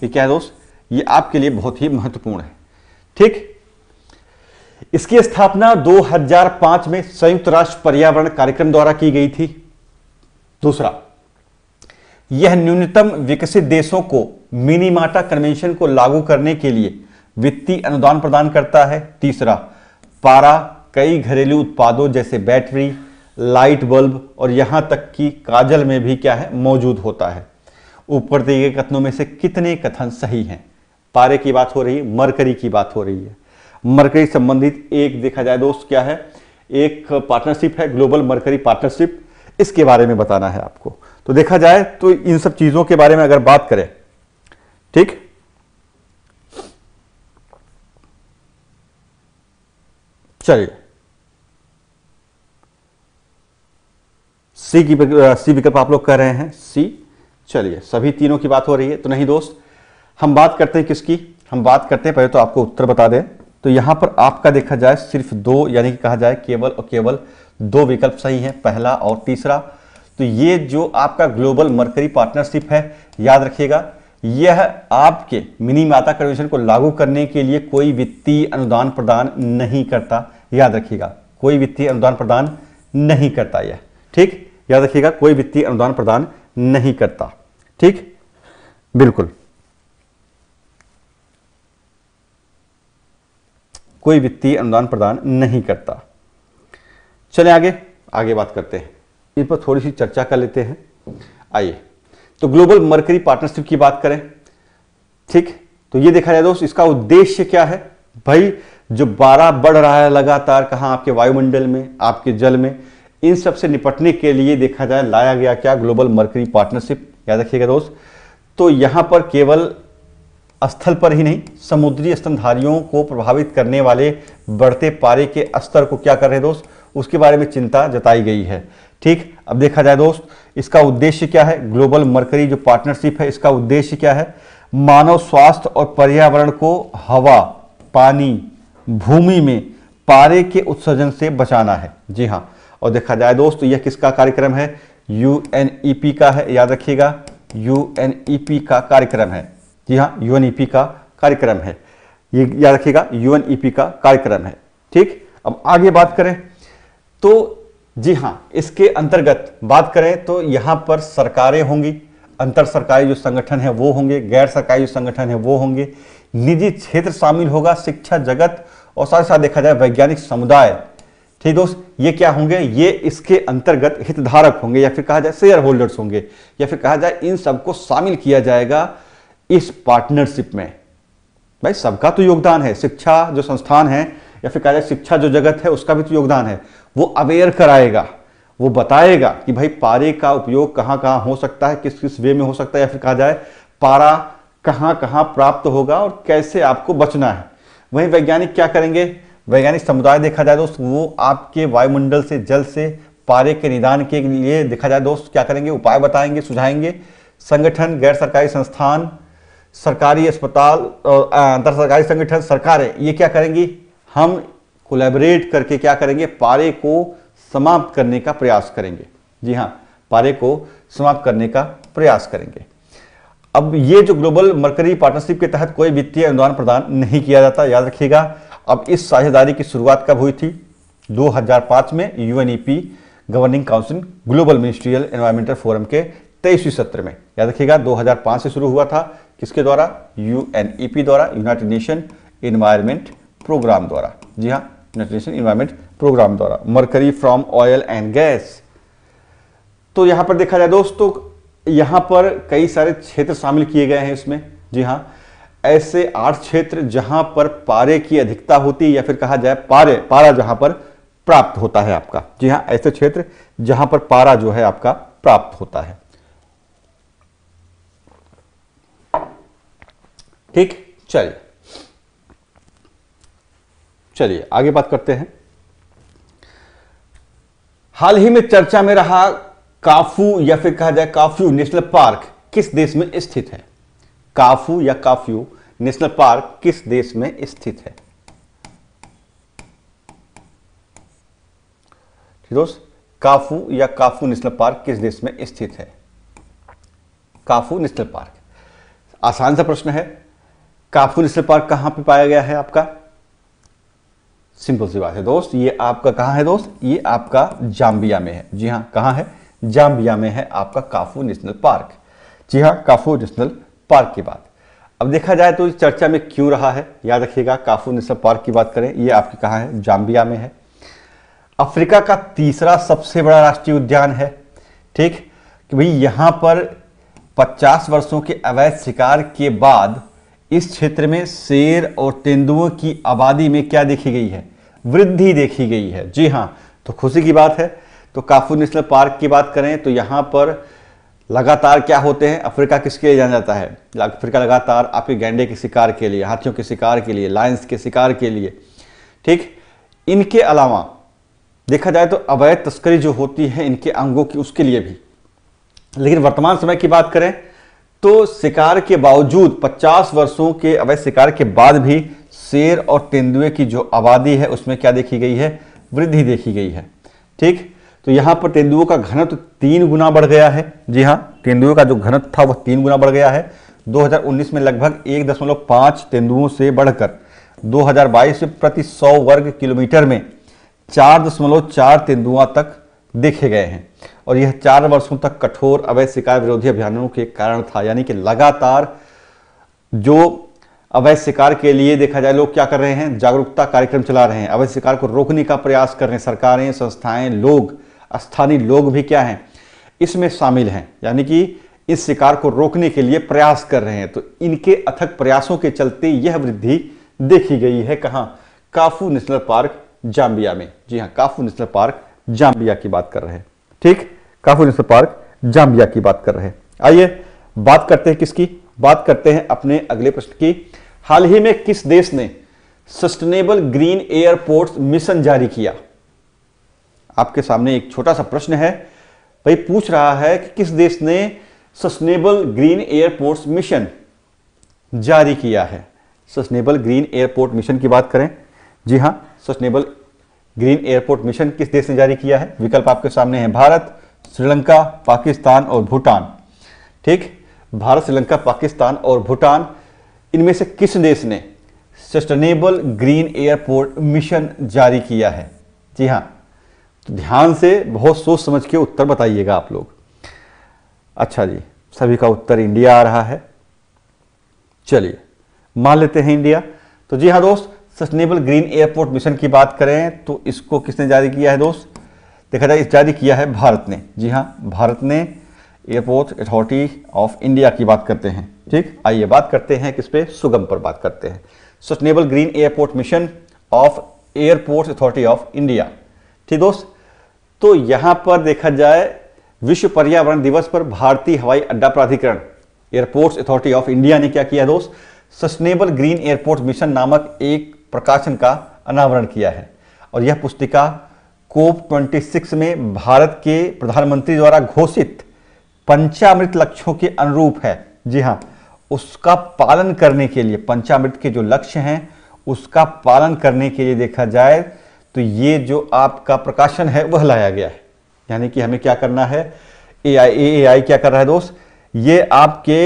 ये क्या है दोस्त ये आपके लिए बहुत ही महत्वपूर्ण है ठीक इसकी स्थापना 2005 में संयुक्त राष्ट्र पर्यावरण कार्यक्रम द्वारा की गई थी दूसरा यह न्यूनतम विकसित देशों को मिनीमाटा कन्वेंशन को लागू करने के लिए वित्तीय अनुदान प्रदान करता है तीसरा पारा कई घरेलू उत्पादों जैसे बैटरी लाइट बल्ब और यहां तक कि काजल में भी क्या है मौजूद होता है ऊपर दिए गए कथनों में से कितने कथन सही हैं पारे की बात हो रही है मरकरी की बात हो रही है मरकरी संबंधित एक देखा जाए दोस्त क्या है एक पार्टनरशिप है ग्लोबल मरकरी पार्टनरशिप इसके बारे में बताना है आपको तो देखा जाए तो इन सब चीजों के बारे में अगर बात करें ठीक चलिए सी की सी विकल्प आप लोग कर रहे हैं सी चलिए सभी तीनों की बात हो रही है तो नहीं दोस्त हम बात करते हैं किसकी हम बात करते हैं पहले तो आपको उत्तर बता दें तो यहां पर आपका देखा जाए सिर्फ दो यानी कि कहा जाए केवल और केवल दो विकल्प सही हैं पहला और तीसरा तो ये जो आपका ग्लोबल मरकरी पार्टनरशिप है याद रखिएगा यह आपके मिनी माता कन्वेंशन को लागू करने के लिए कोई वित्तीय अनुदान प्रदान नहीं करता याद रखिएगा कोई वित्तीय अनुदान प्रदान नहीं करता यह ठीक याद रखिएगा कोई वित्तीय अनुदान प्रदान नहीं करता ठीक बिल्कुल कोई वित्तीय अनुदान प्रदान नहीं करता चले आगे आगे बात करते हैं इस पर थोड़ी सी चर्चा कर लेते हैं आइए तो ग्लोबल मर्करी पार्टनरशिप की बात करें ठीक तो ये देखा जाए दोस्त इसका उद्देश्य क्या है भाई जो बारा बढ़ रहा है लगातार कहां आपके वायुमंडल में आपके जल में इन सब से निपटने के लिए देखा जाए लाया गया क्या ग्लोबल मर्करी पार्टनरशिप याद रखिएगा दोस्त तो यहाँ पर केवल स्थल पर ही नहीं समुद्री स्तनधारियों को प्रभावित करने वाले बढ़ते पारे के स्तर को क्या कर रहे दोस्त उसके बारे में चिंता जताई गई है ठीक अब देखा जाए दोस्त इसका उद्देश्य क्या है ग्लोबल मर्करी जो पार्टनरशिप है इसका उद्देश्य क्या है मानव स्वास्थ्य और पर्यावरण को हवा पानी भूमि में पारे के उत्सर्जन से बचाना है जी हाँ और देखा जाए दोस्तों यह किसका कार्यक्रम है यू e का है याद रखिएगा यू e का कार्यक्रम है जी हाँ यू e का कार्यक्रम है ये याद रखिएगा यू का कार्यक्रम है ठीक अब आगे बात करें तो जी हाँ इसके अंतर्गत बात करें तो यहाँ पर सरकारें होंगी अंतर सरकारी जो संगठन है वो होंगे गैर सरकारी जो संगठन है वो होंगे निजी क्षेत्र शामिल होगा शिक्षा जगत और साथ ही साथ देखा जाए वैज्ञानिक समुदाय ठीक दोस्त ये क्या होंगे ये इसके अंतर्गत हितधारक होंगे या फिर कहा जाए शेयर होल्डर्स होंगे या फिर कहा जाए इन सबको शामिल किया जाएगा इस पार्टनरशिप में भाई सबका तो योगदान है शिक्षा जो संस्थान है या फिर कहा जाए शिक्षा जो जगत है उसका भी तो योगदान है वो अवेयर कराएगा वो बताएगा कि भाई पारे का उपयोग कहाँ कहाँ हो सकता है किस किस वे में हो सकता है या फिर कहा जाए पारा कहाँ कहाँ प्राप्त होगा और कैसे आपको बचना है वही वैज्ञानिक क्या करेंगे वैज्ञानिक समुदाय देखा जाए दोस्त वो आपके वायुमंडल से जल से पारे के निदान के लिए देखा जाए दोस्त क्या करेंगे उपाय बताएंगे सुझाएंगे संगठन गैर सरकारी संस्थान सरकारी अस्पताल और अंतर सरकारी संगठन सरकारें ये क्या करेंगी हम कोलेबरेट करके क्या करेंगे पारे को समाप्त करने का प्रयास करेंगे जी हाँ पारे को समाप्त करने का प्रयास करेंगे अब ये जो ग्लोबल मरकरी पार्टनरशिप के तहत कोई वित्तीय अनुदान प्रदान नहीं किया जाता याद रखिएगा अब इस साझेदारी की शुरुआत कब हुई थी 2005 में UNEP governing council global ministerial environmental forum के तेईसवीं सत्र में याद रखिएगा 2005 से शुरू हुआ था किसके द्वारा यूएनईपी e द्वारा यूनाइटेड नेशन एनवायरमेंट प्रोग्राम द्वारा जी हाँ यूनाइटेड नेशन एनवायरमेंट प्रोग्राम द्वारा mercury from oil and gas तो यहां पर देखा जाए दोस्तों यहां पर कई सारे क्षेत्र शामिल किए गए हैं इसमें जी हाँ ऐसे आठ क्षेत्र जहां पर पारे की अधिकता होती है या फिर कहा जाए पारे पारा जहां पर प्राप्त होता है आपका जी हां ऐसे क्षेत्र जहां पर पारा जो है आपका प्राप्त होता है ठीक चलिए चलिए आगे बात करते हैं हाल ही में चर्चा में रहा काफू या फिर कहा जाए काफ्यू नेशनल पार्क किस देश में स्थित है काफू या काफ्यू नेशनल पार्क किस देश में स्थित है दोस्त काफू या काफू नेशनल पार्क किस देश में स्थित है काफू नेशनल पार्क आसान सा प्रश्न है काफू नेशनल पार्क कहां पे पाया गया है आपका सिंपल सी बात है दोस्त ये आपका कहां है दोस्त ये आपका जाम्बिया में है जी हां कहां है जाम्बिया में है आपका काफू नेशनल पार्क जी हां काफू नेशनल पार्क की बात अब देखा जाए तो चर्चा में क्यों रहा है याद रखिएगा काफू नेशनल पार्क की बात करें यह आपके कहाँ है जाम्बिया में है अफ्रीका का तीसरा सबसे बड़ा राष्ट्रीय उद्यान है ठीक कि भाई यहाँ पर 50 वर्षों के अवैध शिकार के बाद इस क्षेत्र में शेर और तेंदुओं की आबादी में क्या देखी गई है वृद्धि देखी गई है जी हाँ तो खुशी की बात है तो काफू नेशनल पार्क की बात करें तो यहाँ पर लगातार क्या होते हैं अफ्रीका किसके लिए जाना जाता है अफ्रीका लगातार आपके गैंडे के शिकार के लिए हाथियों के शिकार के लिए लायंस के शिकार के लिए ठीक इनके अलावा देखा जाए तो अवैध तस्करी जो होती है इनके अंगों की उसके लिए भी लेकिन वर्तमान समय की बात करें तो शिकार के बावजूद 50 वर्षों के अवैध शिकार के बाद भी शेर और तेंदुए की जो आबादी है उसमें क्या देखी गई है वृद्धि देखी गई है ठीक तो यहाँ पर तेंदुओं का घनत्व तीन गुना बढ़ गया है जी हाँ तेंदुओं का जो घनत्व था वह तीन गुना बढ़ गया है 2019 में लगभग एक दशमलव पांच तेंदुओं से बढ़कर 2022 में प्रति 100 वर्ग किलोमीटर में चार दशमलव चार तेंदुआ तक देखे गए हैं और यह चार वर्षों तक कठोर अवैध शिकार विरोधी अभियानों के कारण था यानी कि लगातार जो अवैध शिकार के लिए देखा जाए लोग क्या कर रहे हैं जागरूकता कार्यक्रम चला रहे हैं अवैध शिकार को रोकने का प्रयास कर रहे हैं सरकारें संस्थाएं लोग स्थानीय लोग भी क्या हैं इसमें शामिल हैं यानी कि इस शिकार को रोकने के लिए प्रयास कर रहे हैं तो इनके अथक प्रयासों के चलते यह वृद्धि देखी गई है कहाँ काफू नेशनल पार्क जाम्बिया में जी हाँ काफू नेशनल पार्क जाम्बिया की बात कर रहे हैं ठीक काफू नेशनल पार्क जाम्बिया की बात कर रहे हैं आइए बात करते हैं किसकी बात करते हैं अपने अगले प्रश्न की हाल ही में किस देश ने सस्टेनेबल ग्रीन एयरपोर्ट्स मिशन जारी किया आपके सामने एक छोटा सा प्रश्न है भाई पूछ रहा है कि किस देश ने सस्टेनेबल ग्रीन एयरपोर्ट्स मिशन जारी किया है सस्टेनेबल ग्रीन एयरपोर्ट मिशन की बात करें जी हां सस्टेनेबल ग्रीन एयरपोर्ट मिशन किस देश ने जारी किया है विकल्प आपके सामने है भारत श्रीलंका पाकिस्तान और भूटान ठीक भारत श्रीलंका पाकिस्तान और भूटान इनमें से किस देश ने सस्टेनेबल ग्रीन एयरपोर्ट मिशन जारी किया है जी हां तो ध्यान से बहुत सोच समझ के उत्तर बताइएगा आप लोग अच्छा जी सभी का उत्तर इंडिया आ रहा है चलिए मान लेते हैं इंडिया तो जी हाँ दोस्त सस्टेनेबल ग्रीन एयरपोर्ट मिशन की बात करें तो इसको किसने जारी किया है दोस्त देखा जाए जारी किया है भारत ने जी हाँ भारत ने एयरपोर्ट अथॉरिटी ऑफ इंडिया की बात करते हैं ठीक आइए बात करते हैं किस पे सुगम पर बात करते हैं sustainable green airport mission of airport authority of India ठीक दोस्त तो यहां पर देखा जाए विश्व पर्यावरण दिवस पर भारतीय हवाई अड्डा प्राधिकरण एयरपोर्ट अथॉरिटी ऑफ इंडिया ने क्या किया दोस्त सस्टेनेबल ग्रीन एयरपोर्ट मिशन नामक एक प्रकाशन का अनावरण किया है और यह पुस्तिका कोप 26 में भारत के प्रधानमंत्री द्वारा घोषित पंचामृत लक्ष्यों के अनुरूप है जी हाँ उसका पालन करने के लिए पंचामृत के जो लक्ष्य हैं उसका पालन करने के लिए देखा जाए तो ये जो आपका प्रकाशन है वह लाया गया है यानी कि हमें क्या करना है ए आई ए आई क्या कर रहा है दोस्त ये आपके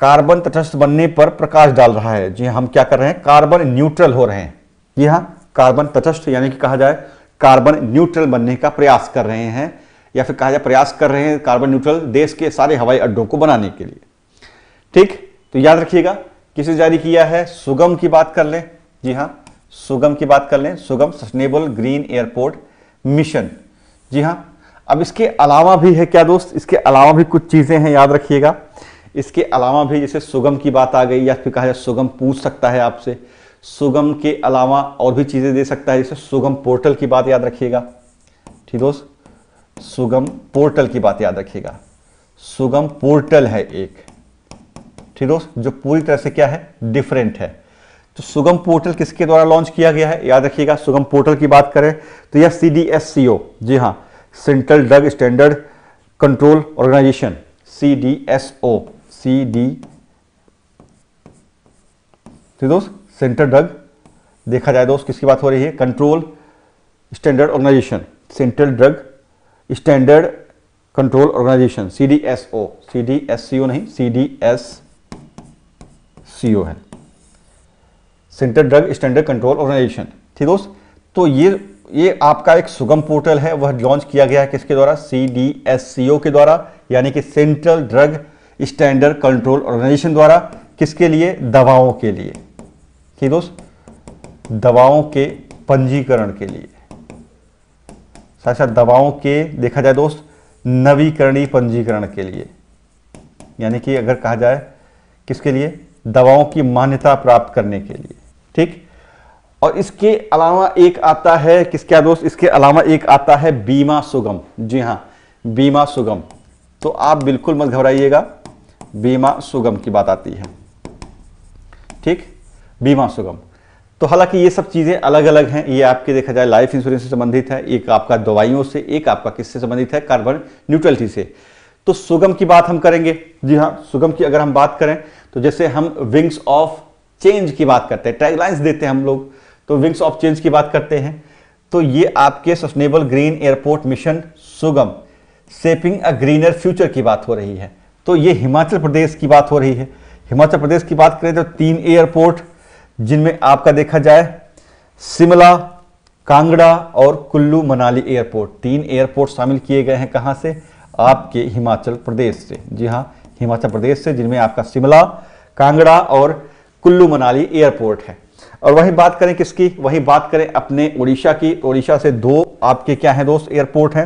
कार्बन तटस्थ बनने पर प्रकाश डाल रहा है जी हाँ, हम क्या कर रहे हैं कार्बन न्यूट्रल हो रहे हैं जी हाँ कार्बन तटस्थ यानी कि कहा जाए कार्बन न्यूट्रल बनने का प्रयास कर रहे हैं या फिर कहा जाए प्रयास कर रहे हैं कार्बन न्यूट्रल देश के सारे हवाई अड्डों को बनाने के लिए ठीक तो याद रखिएगा किसे जारी किया है सुगम की बात कर लें जी हाँ सुगम की बात कर लें सुगम सस्टेनेबल ग्रीन एयरपोर्ट मिशन जी हाँ अब इसके अलावा भी है क्या दोस्त इसके अलावा भी कुछ चीज़ें हैं याद रखिएगा इसके अलावा भी जैसे सुगम की बात आ गई या फिर कहा जाए सुगम पूछ सकता है आपसे सुगम के अलावा और भी चीज़ें दे सकता है जैसे सुगम पोर्टल की बात याद रखिएगा ठीक दोस्त सुगम पोर्टल की बात याद रखिएगा सुगम पोर्टल है एक ठीक दोस्त जो पूरी तरह से क्या है डिफरेंट है तो सुगम पोर्टल किसके द्वारा लॉन्च किया गया है याद रखिएगा सुगम पोर्टल की बात करें तो यह सी जी हाँ central drug standard control organisation C D S O C D दोस्त सेंट्रल ड्रग देखा जाए दोस्त किसकी बात हो रही है control standard organisation central drug standard control organisation C D S O C D S C O नहीं C D S C O है centre drug standard control organisation ठीक दोस्त तो ये ये आपका एक सुगम पोर्टल है वह लॉन्च किया गया है किसके द्वारा सी डी एस सी ओ के द्वारा यानी कि central drug standard control organisation द्वारा किसके लिए दवाओं के लिए ठीक दोस्त दवाओं के पंजीकरण के लिए साथ साथ दवाओं के देखा जाए दोस्त नवीकरणीय पंजीकरण के लिए यानी कि अगर कहा जाए किसके लिए दवाओं की मान्यता प्राप्त करने के लिए ठीक और इसके अलावा एक आता है किसका दोस्त इसके अलावा एक आता है बीमा सुगम जी हाँ बीमा सुगम तो आप बिल्कुल मत घबराइएगा बीमा सुगम की बात आती है ठीक बीमा सुगम तो हालांकि ये सब चीज़ें अलग अलग हैं ये आपके देखा जाए लाइफ इंश्योरेंस से संबंधित है एक आपका दवाइयों से एक आपका किससे संबंधित है कार्बन न्यूट्रलिटी से तो सुगम की बात हम करेंगे जी हाँ सुगम की अगर हम बात करें तो जैसे हम विंग्स ऑफ चेंज की बात करते हैं टैगलाइंस देते हैं हम लोग तो विंग्स ऑफ चेंज की बात करते हैं तो ये आपके सस्टेनेबल ग्रीन एयरपोर्ट मिशन सुगम सेपिंग अ ग्रीनर फ्यूचर की बात हो रही है तो ये हिमाचल प्रदेश की बात हो रही है हिमाचल प्रदेश की बात करें तो तीन एयरपोर्ट जिनमें आपका देखा जाए शिमला कांगड़ा और कुल्लू मनाली एयरपोर्ट तीन एयरपोर्ट शामिल किए गए हैं कहाँ से आपके हिमाचल प्रदेश से जी हाँ हिमाचल प्रदेश से जिनमें आपका शिमला कांगड़ा और कुल्लू मनाली एयरपोर्ट है और वही बात करें किसकी वही बात करें अपने उड़ीसा की उड़ीसा से दो आपके क्या हैं दोस्त एयरपोर्ट हैं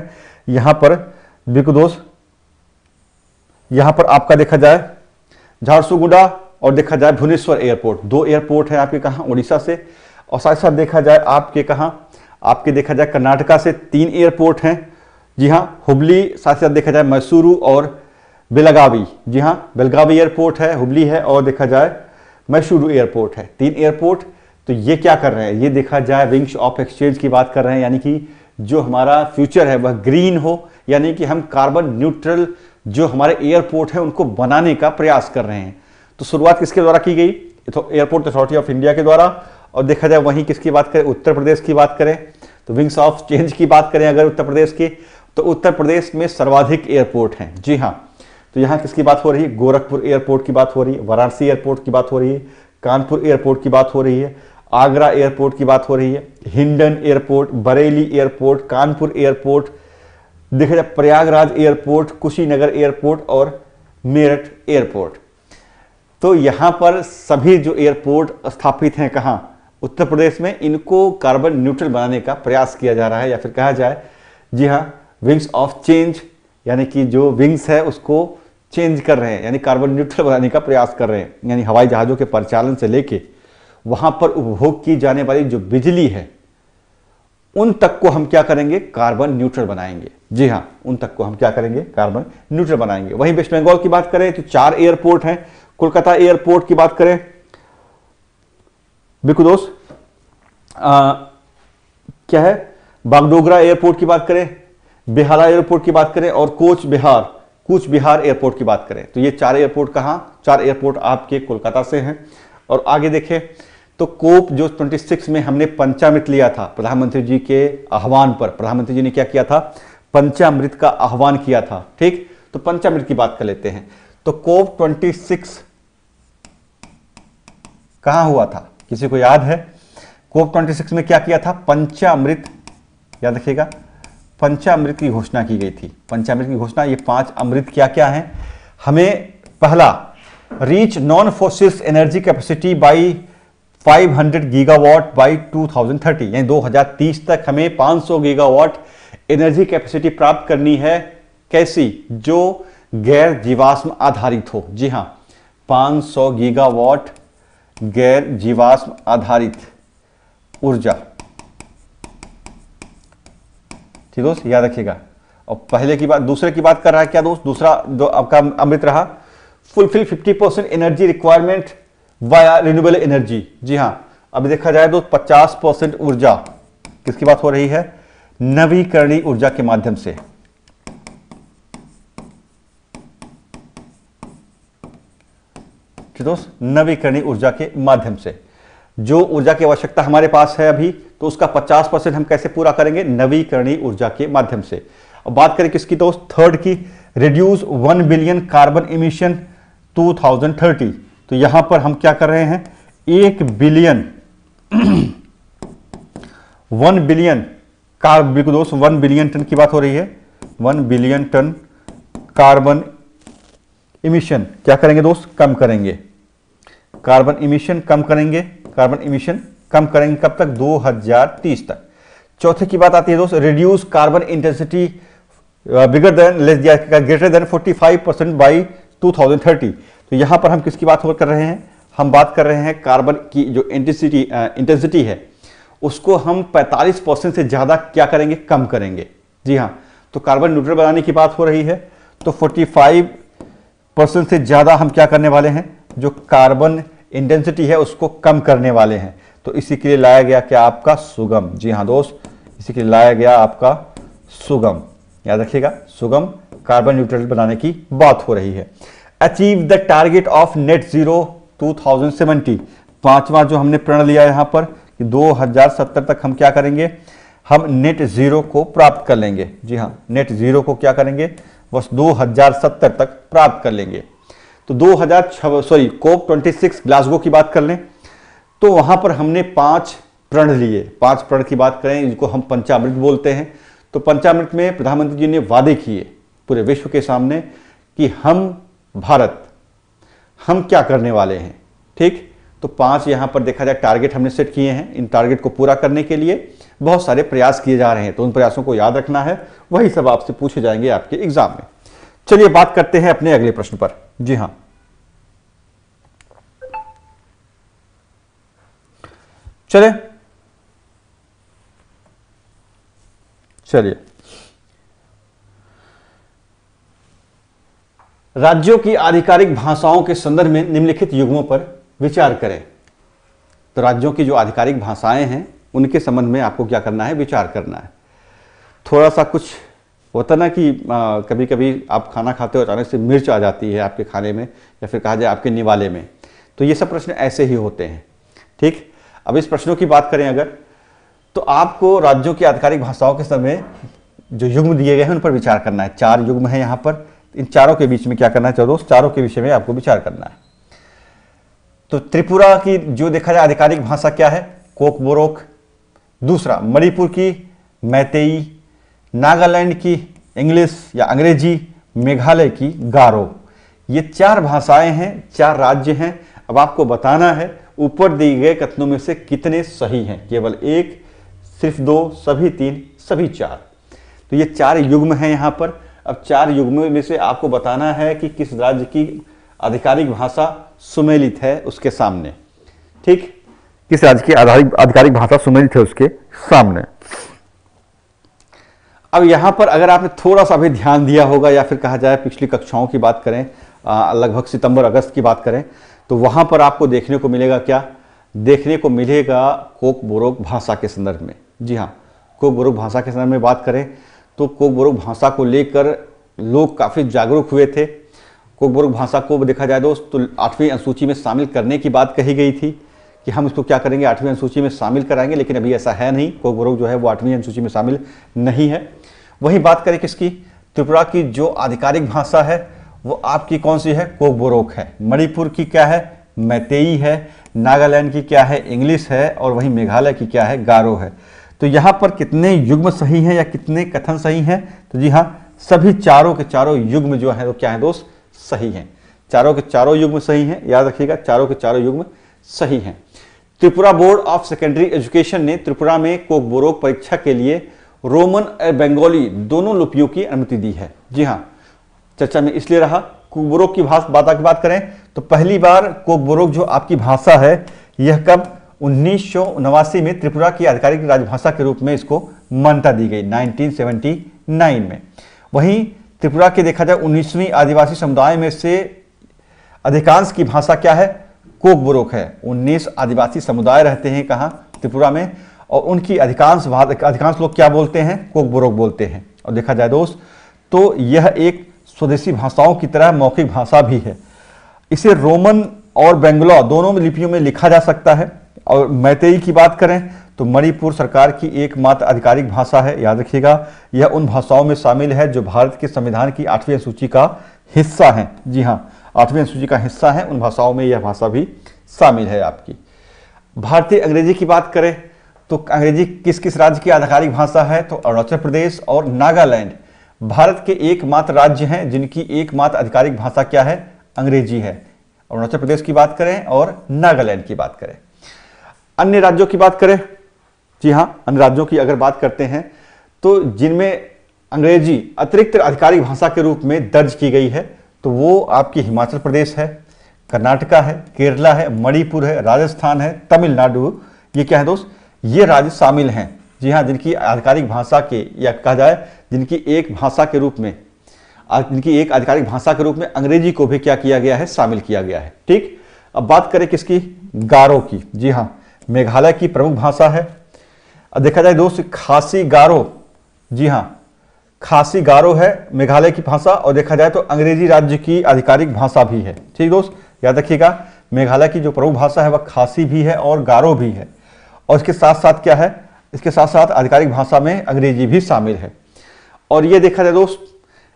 यहां पर बिल्कुल दोस्त यहां पर आपका देखा जाए झारसुगुडा और देखा जाए भुवनेश्वर एयरपोर्ट दो एयरपोर्ट है आपके कहा उड़ीसा से और साथ साथ देखा जाए आपके कहा आपके देखा जाए कर्नाटका से तीन एयरपोर्ट हैं जी हाँ हुबली साथ साथ देखा जाए मैसूरू और बेलगावी जी हाँ बेलगावी एयरपोर्ट है हुबली है और देखा जाए मैशूरू एयरपोर्ट है तीन एयरपोर्ट तो ये क्या कर रहे हैं ये देखा जाए विंग्स ऑफ एक्सचेंज की बात कर रहे हैं यानी कि जो हमारा फ्यूचर है वह ग्रीन हो यानी कि हम कार्बन न्यूट्रल जो हमारे एयरपोर्ट हैं उनको बनाने का प्रयास कर रहे हैं तो शुरुआत किसके द्वारा की गई तो एयरपोर्ट अथॉरिटी ऑफ इंडिया के द्वारा और देखा जाए वहीं किसकी बात करें उत्तर प्रदेश की बात करें तो विंग्स ऑफ चेंज की बात करें अगर उत्तर प्रदेश की तो उत्तर प्रदेश में सर्वाधिक एयरपोर्ट हैं जी हाँ तो यहाँ किसकी बात हो रही है गोरखपुर एयरपोर्ट की बात हो रही है वाराणसी एयरपोर्ट की बात हो रही है कानपुर एयरपोर्ट की बात हो रही है आगरा एयरपोर्ट की बात हो रही है Hindon airport Bareilly airport Kanpur airport देखा जाए प्रयागराज एयरपोर्ट कुशीनगर एयरपोर्ट और मेरठ एयरपोर्ट तो यहाँ पर सभी जो एयरपोर्ट स्थापित हैं कहाँ उत्तर प्रदेश में इनको कार्बन न्यूट्रल बनाने का प्रयास किया जा रहा है या फिर कहा जाए जी हाँ विंग्स ऑफ चेंज यानी कि जो विंग्स है उसको चेंज कर रहे हैं यानी कार्बन न्यूट्रल बनाने का प्रयास कर रहे हैं यानी हवाई जहाज़ों के परिचालन से लेके वहाँ पर उपभोग की जाने वाली जो बिजली है उन तक को हम क्या करेंगे कार्बन न्यूट्रल बनाएंगे जी हाँ उन तक को हम क्या करेंगे कार्बन न्यूट्रल बनाएंगे वहीं वेस्ट बंगाल की बात करें तो चार एयरपोर्ट हैं कोलकाता एयरपोर्ट की बात करें बिल्कुल दोस्त क्या है बागडोगरा एयरपोर्ट की बात करें बिहार एयरपोर्ट की बात करें और कोच बिहार कूच बिहार एयरपोर्ट की बात करें तो ये चार एयरपोर्ट कहाँ चार एयरपोर्ट आपके कोलकाता से हैं और आगे देखें तो कोप जो 26 में हमने पंचामृत लिया था प्रधानमंत्री जी के आह्वान पर प्रधानमंत्री जी ने क्या किया था पंचामृत का आह्वान किया था ठीक तो पंचामृत की बात कर लेते हैं तो कोप 26 कहां हुआ था किसी को याद है कोप 26 में क्या किया था पंचामृत याद रखिएगा पंचामृत की घोषणा की गई थी पंचामृत की घोषणा ये पांच अमृत क्या क्या है हमें पहला reach non fossils energy capacity by 500 gigawatt by 2030 यानी 2030 तक हमें 500 गीगावाट एनर्जी कैपेसिटी प्राप्त करनी है कैसी जो गैर जीवाश्म आधारित हो जी हाँ 500 गीगावाट गैर जीवाश्म आधारित ऊर्जा ठीक दोस्त याद रखिएगा और पहले की बात दूसरे की बात कर रहा है क्या दोस्त दूसरा जो आपका अमृत रहा fulfil 50 percent energy requirement via renewable energy जी हाँ अभी देखा जाए दोस्त 50 परसेंट ऊर्जा किसकी बात हो रही है नवीकरणीय ऊर्जा के माध्यम से दोस्त नवीकरणीय ऊर्जा के माध्यम से जो ऊर्जा की आवश्यकता हमारे पास है अभी तो उसका 50 परसेंट हम कैसे पूरा करेंगे नवीकरणीय ऊर्जा के माध्यम से अब बात करें किसकी दोस्त तो थर्ड की reduce one billion carbon emission 2030 तो यहां पर हम क्या कर रहे हैं एक बिलियन वन बिलियन कार्बन दोस्त वन बिलियन टन की बात हो रही है one billion ton carbon emission क्या करेंगे दोस्त कम करेंगे कार्बन इमिशन कम करेंगे कार्बन इमिशन कम करेंगे कब तक 2030 तक चौथे की बात आती है दोस्त reduce carbon intensity bigger than less greater than 45 percent by 2030 तो यहां पर हम किसकी बात कर रहे हैं हम बात कर रहे हैं कार्बन की जो इंटेंसिटी इंटेंसिटी uh, है उसको हम 45 परसेंट से ज़्यादा क्या करेंगे कम करेंगे जी हाँ तो कार्बन न्यूट्रल बनाने की बात हो रही है तो 45 परसेंट से ज़्यादा हम क्या करने वाले हैं जो कार्बन इंटेंसिटी है उसको कम करने वाले हैं तो इसी के लिए लाया गया क्या आपका सुगम जी हाँ दोस्त इसी के लिए लाया गया आपका सुगम याद रखिएगा सुगम कार्बन न्यूट्रल बनाने की बात हो रही है achieve the target of net zero 2070 पांचवा जो हमने प्रण लिया यहां पर कि 2070 तक हम क्या करेंगे हम नेट जीरो को प्राप्त कर लेंगे जी हाँ नेट जीरो को क्या करेंगे बस 2070 तक प्राप्त कर लेंगे तो 2006 सॉरी कोप 26 ग्लासगो की बात कर लें तो वहां पर हमने पांच प्रण लिए पांच प्रण की बात करें जिनको हम पंचामृत बोलते हैं तो पंचामृत में प्रधानमंत्री जी ने वादे किए पूरे विश्व के सामने कि हम भारत हम क्या करने वाले हैं ठीक तो पांच यहां पर देखा जाए टारगेट हमने सेट किए हैं इन टारगेट को पूरा करने के लिए बहुत सारे प्रयास किए जा रहे हैं तो उन प्रयासों को याद रखना है वही सब आपसे पूछे जाएंगे आपके एग्जाम में चलिए बात करते हैं अपने अगले प्रश्न पर जी हाँ चले चलिए राज्यों की आधिकारिक भाषाओं के संदर्भ में निम्नलिखित युग्मों पर विचार करें तो राज्यों की जो आधिकारिक भाषाएं हैं उनके संबंध में आपको क्या करना है विचार करना है थोड़ा सा कुछ होता ना कि आ, कभी कभी आप खाना खाते हो अचानक से मिर्च आ जाती है आपके खाने में या फिर कहा जाए आपके निवाले में तो ये सब प्रश्न ऐसे ही होते हैं ठीक अब इस प्रश्नों की बात करें अगर तो आपको राज्यों की आधिकारिक भाषाओं के समय जो युग्म दिए गए हैं उन पर विचार करना है चार युग्म है यहां पर इन चारों के बीच में क्या करना है चलो चारों के विषय में आपको विचार करना है तो त्रिपुरा की जो देखा जाए आधिकारिक भाषा क्या है कोक बोरोक दूसरा मणिपुर की मैतेई नागालैंड की इंग्लिश या अंग्रेजी मेघालय की गारो ये चार भाषाएं हैं चार राज्य हैं अब आपको बताना है ऊपर दिए गए कथनों में से कितने सही हैं केवल एक सिर्फ दो सभी तीन सभी चार तो ये चार युग्म हैं यहाँ पर अब चार युग्म में से आपको बताना है कि किस राज्य की आधिकारिक भाषा सुमेलित है उसके सामने ठीक किस राज्य की आधिकारिक भाषा सुमेलित है उसके सामने अब यहाँ पर अगर आपने थोड़ा सा भी ध्यान दिया होगा या फिर कहा जाए पिछली कक्षाओं की बात करें लगभग सितंबर अगस्त की बात करें तो वहाँ पर आपको देखने को मिलेगा क्या देखने को मिलेगा कोक बोरोक भाषा के संदर्भ में जी हाँ कोक बोरोक भाषा के संदर्भ में बात करें तो कोक बोरोक भाषा को लेकर लोग काफ़ी जागरूक हुए थे कोक बोरोक भाषा को देखा जाए दोस्त तो आठवीं अनुसूची में शामिल करने की बात कही गई थी कि हम इसको क्या करेंगे आठवीं अनुसूची में शामिल कराएंगे लेकिन अभी ऐसा है नहीं कोक बोरोक जो है वो आठवीं अनुसूची में शामिल नहीं है वहीं बात करें किसकी त्रिपुरा की जो आधिकारिक भाषा है वो आपकी कौन सी है कोबोरोक है मणिपुर की क्या है मैतेई है नागालैंड की क्या है इंग्लिश है और वहीं मेघालय की क्या है गारो है तो यहाँ पर कितने युग्म सही हैं या कितने कथन सही हैं तो जी हाँ सभी चारों के चारों युग्म जो है वो क्या है दोस्त सही हैं चारों के चारों युग्म सही हैं याद रखिएगा चारों के चारों युग्म सही हैं Tripura board of secondary education ने त्रिपुरा में कोकबोरोक परीक्षा के लिए रोमन और बंगाली दोनों लिपियों की अनुमति दी है जी हाँ चर्चा में इसलिए रहा कुबरोक की भाषा बात की बात करें तो पहली बार कोबरोक जो आपकी भाषा है यह कब उन्नीस में त्रिपुरा की आधिकारिक राजभाषा के रूप में इसको मान्यता दी गई 1979 में वहीं त्रिपुरा के देखा जाए उन्नीसवीं आदिवासी समुदाय में से अधिकांश की भाषा क्या है कोकबोरोक है 19 आदिवासी समुदाय रहते हैं कहाँ त्रिपुरा में और उनकी अधिकांश अधिकांश लोग क्या बोलते हैं कोकबोरोक बोलते हैं और देखा जाए दोस्त तो यह एक स्वदेशी भाषाओं की तरह मौखिक भाषा भी है इसे रोमन और बेंगलौर दोनों लिपियों में लिखा जा सकता है और मैतेई की बात करें तो मणिपुर सरकार की एकमात्र आधिकारिक भाषा है याद रखिएगा यह उन भाषाओं में शामिल है जो भारत के संविधान की आठवीं सूची का हिस्सा है जी हाँ आठवीं सूची का हिस्सा है उन भाषाओं में यह भाषा भी शामिल है आपकी भारतीय अंग्रेजी की बात करें तो अंग्रेजी किस किस राज्य की आधिकारिक भाषा है तो अरुणाचल प्रदेश और नागालैंड भारत के एकमात्र राज्य हैं जिनकी एकमात्र आधिकारिक भाषा क्या है अंग्रेजी है अरुणाचल प्रदेश की बात करें और नागालैंड की बात करें अन्य राज्यों की बात करें जी हाँ अन्य राज्यों की अगर बात करते हैं तो जिनमें अंग्रेजी अतिरिक्त आधिकारिक भाषा के रूप में दर्ज की गई है तो वो आपकी हिमाचल प्रदेश है कर्नाटका है केरला है मणिपुर है राजस्थान है तमिलनाडु ये क्या है दोस्त ये राज्य शामिल हैं जी हाँ जिनकी आधिकारिक भाषा के या कहा जाए जिनकी एक भाषा के रूप में जिनकी एक आधिकारिक भाषा के रूप में अंग्रेजी को भी क्या किया गया है शामिल किया गया है ठीक अब बात करें किसकी गारो की जी हाँ मेघालय की प्रमुख भाषा है देखा जाए दोस्त खासी गारो जी हाँ खासी गारो है मेघालय की भाषा और देखा जाए तो अंग्रेजी राज्य की आधिकारिक भाषा भी है ठीक दोस्त याद रखिएगा मेघालय की जो प्रमुख भाषा है वह खासी भी है और गारो भी है और इसके साथ साथ क्या है इसके साथ साथ आधिकारिक भाषा में अंग्रेजी भी शामिल है और ये देखा जाए दोस्त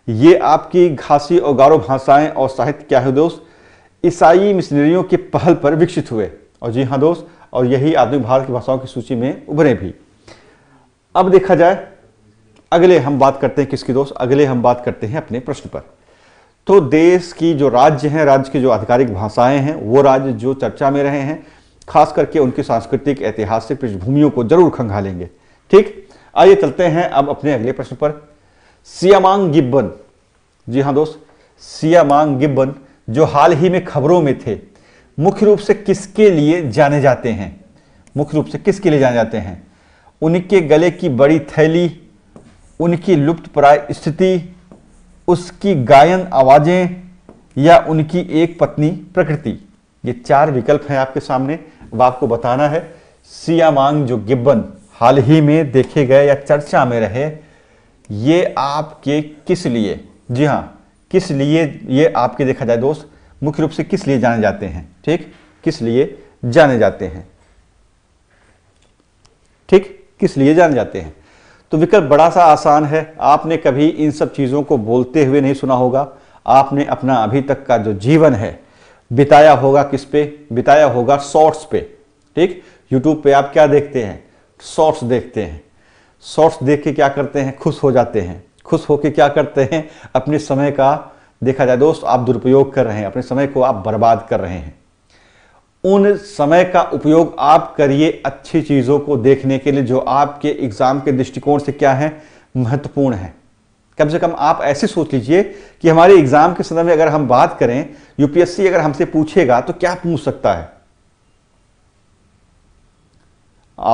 ये आपकी घासी और गारो भाषाएं और साहित्य क्या है दोस्त ईसाई मिशनरियों के पहल पर विकसित हुए और जी हाँ दोस्त और यही आधुनिक भारत की भाषाओं की सूची में उभरे भी अब देखा जाए अगले हम बात करते हैं किसकी दोस्त अगले हम बात करते हैं अपने प्रश्न पर तो देश की जो राज्य हैं राज्य की जो आधिकारिक भाषाएं हैं वो राज्य जो चर्चा में रहे हैं खास करके उनकी सांस्कृतिक ऐतिहासिक पृष्ठभूमियों को जरूर खंगालेंगे ठीक आइए चलते हैं अब अपने अगले प्रश्न पर सियामांग गिब्बन जी हाँ दोस्त सियामांग गिब्बन जो हाल ही में खबरों में थे मुख्य रूप से किसके लिए जाने जाते हैं मुख्य रूप से किसके लिए जाने जाते हैं उनके गले की बड़ी थैली उनकी प्राय स्थिति उसकी गायन आवाज़ें या उनकी एक पत्नी प्रकृति ये चार विकल्प हैं आपके सामने अब आपको बताना है सियामांग जो गिब्बन हाल ही में देखे गए या चर्चा में रहे ये आपके किस लिए जी हाँ किस लिए ये आपके देखा जाए दोस्त मुख्य रूप से किस लिए जाने जाते हैं ठीक किस लिए जाने जाते हैं ठीक किस लिए जाने जाते हैं तो विकल्प बड़ा सा आसान है आपने कभी इन सब चीज़ों को बोलते हुए नहीं सुना होगा आपने अपना अभी तक का जो जीवन है बिताया होगा किस पे बिताया होगा शॉर्ट्स पे ठीक यूट्यूब पे आप क्या देखते हैं शॉर्ट्स देखते हैं शॉर्ट्स देख के क्या करते हैं खुश हो जाते हैं खुश होकर क्या करते हैं अपने समय का देखा जाए दोस्त आप दुरुपयोग कर रहे हैं अपने समय को आप बर्बाद कर रहे हैं उन समय का उपयोग आप करिए अच्छी चीज़ों को देखने के लिए जो आपके एग्ज़ाम के दृष्टिकोण से क्या है महत्वपूर्ण है कम से कम आप ऐसे सोच लीजिए कि हमारे एग्जाम के संदर्भ में अगर हम बात करें यूपीएससी अगर हमसे पूछेगा तो क्या पूछ सकता है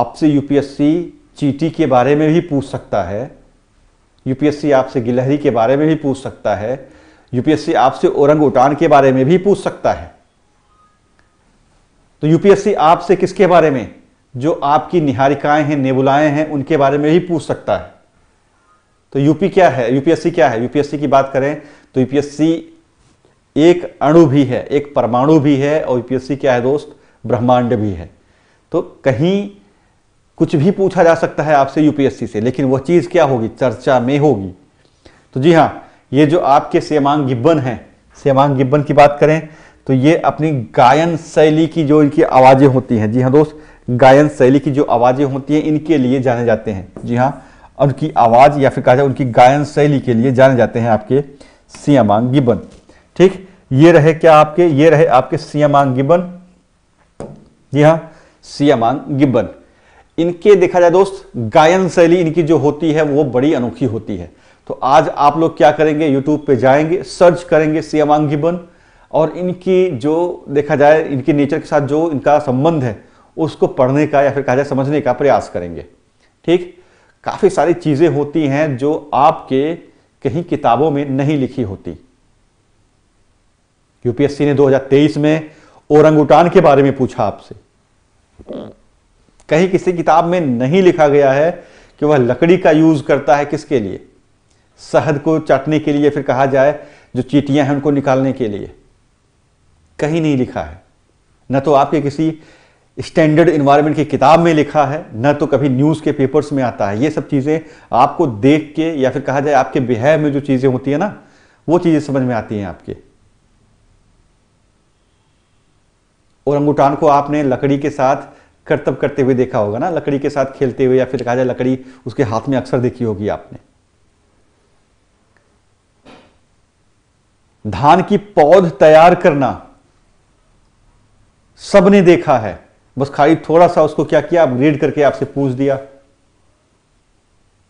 आपसे यूपीएससी चीटी के बारे में भी पूछ सकता है यूपीएससी आपसे गिलहरी के बारे में भी पूछ सकता है यूपीएससी आपसे औरंग उटान के बारे में भी पूछ सकता है तो यूपीएससी आपसे किसके बारे में जो आपकी निहारिकाएं हैं नेबुलाएं हैं उनके बारे में भी पूछ सकता है तो यूपी क्या है यूपीएससी क्या है यूपीएससी की बात करें तो यूपीएससी एक अणु भी है एक परमाणु भी है और यूपीएससी क्या है दोस्त ब्रह्मांड भी है तो कहीं कुछ भी पूछा जा सकता है आपसे यूपीएससी से लेकिन वह चीज़ क्या होगी चर्चा में होगी तो जी हाँ ये जो आपके सेमांग गिब्बन है सेमांग गिब्बन की बात करें तो ये अपनी गायन शैली की जो इनकी आवाज़ें होती हैं जी हाँ दोस्त गायन शैली की जो आवाज़ें होती हैं इनके लिए जाने जाते हैं जी हाँ उनकी आवाज़ या फिर कहा जाए उनकी गायन शैली के लिए जाने जाते हैं आपके सियामांग गिबन ठीक ये रहे क्या आपके ये रहे आपके सियामांग गिबन जी हाँ सियामांग गिबन इनके देखा जाए दोस्त गायन शैली इनकी जो होती है वो बड़ी अनोखी होती है तो आज आप लोग क्या करेंगे यूट्यूब पे जाएंगे सर्च करेंगे सियामांग गिबन और इनकी जो देखा जाए इनकी नेचर के साथ जो इनका संबंध है उसको पढ़ने का या फिर कहा जाए समझने का प्रयास करेंगे ठीक काफ़ी सारी चीज़ें होती हैं जो आपके कहीं किताबों में नहीं लिखी होती यूपीएससी ने 2023 में औरंगुटान के बारे में पूछा आपसे कहीं किसी किताब में नहीं लिखा गया है कि वह लकड़ी का यूज करता है किसके लिए शहद को चाटने के लिए फिर कहा जाए जो चीटियां हैं उनको निकालने के लिए कहीं नहीं लिखा है न तो आपके किसी स्टैंडर्ड इन्वायरमेंट की किताब में लिखा है न तो कभी न्यूज़ के पेपर्स में आता है ये सब चीज़ें आपको देख के या फिर कहा जाए आपके बिहेव में जो चीज़ें होती है ना वो चीज़ें समझ में आती हैं आपके और अंगूठान को आपने लकड़ी के साथ करतब करते हुए देखा होगा ना लकड़ी के साथ खेलते हुए या फिर कहा जाए लकड़ी उसके हाथ में अक्सर देखी होगी आपने धान की पौध तैयार करना सबने देखा है बस खाली थोड़ा सा उसको क्या किया रीड करके आपसे पूछ दिया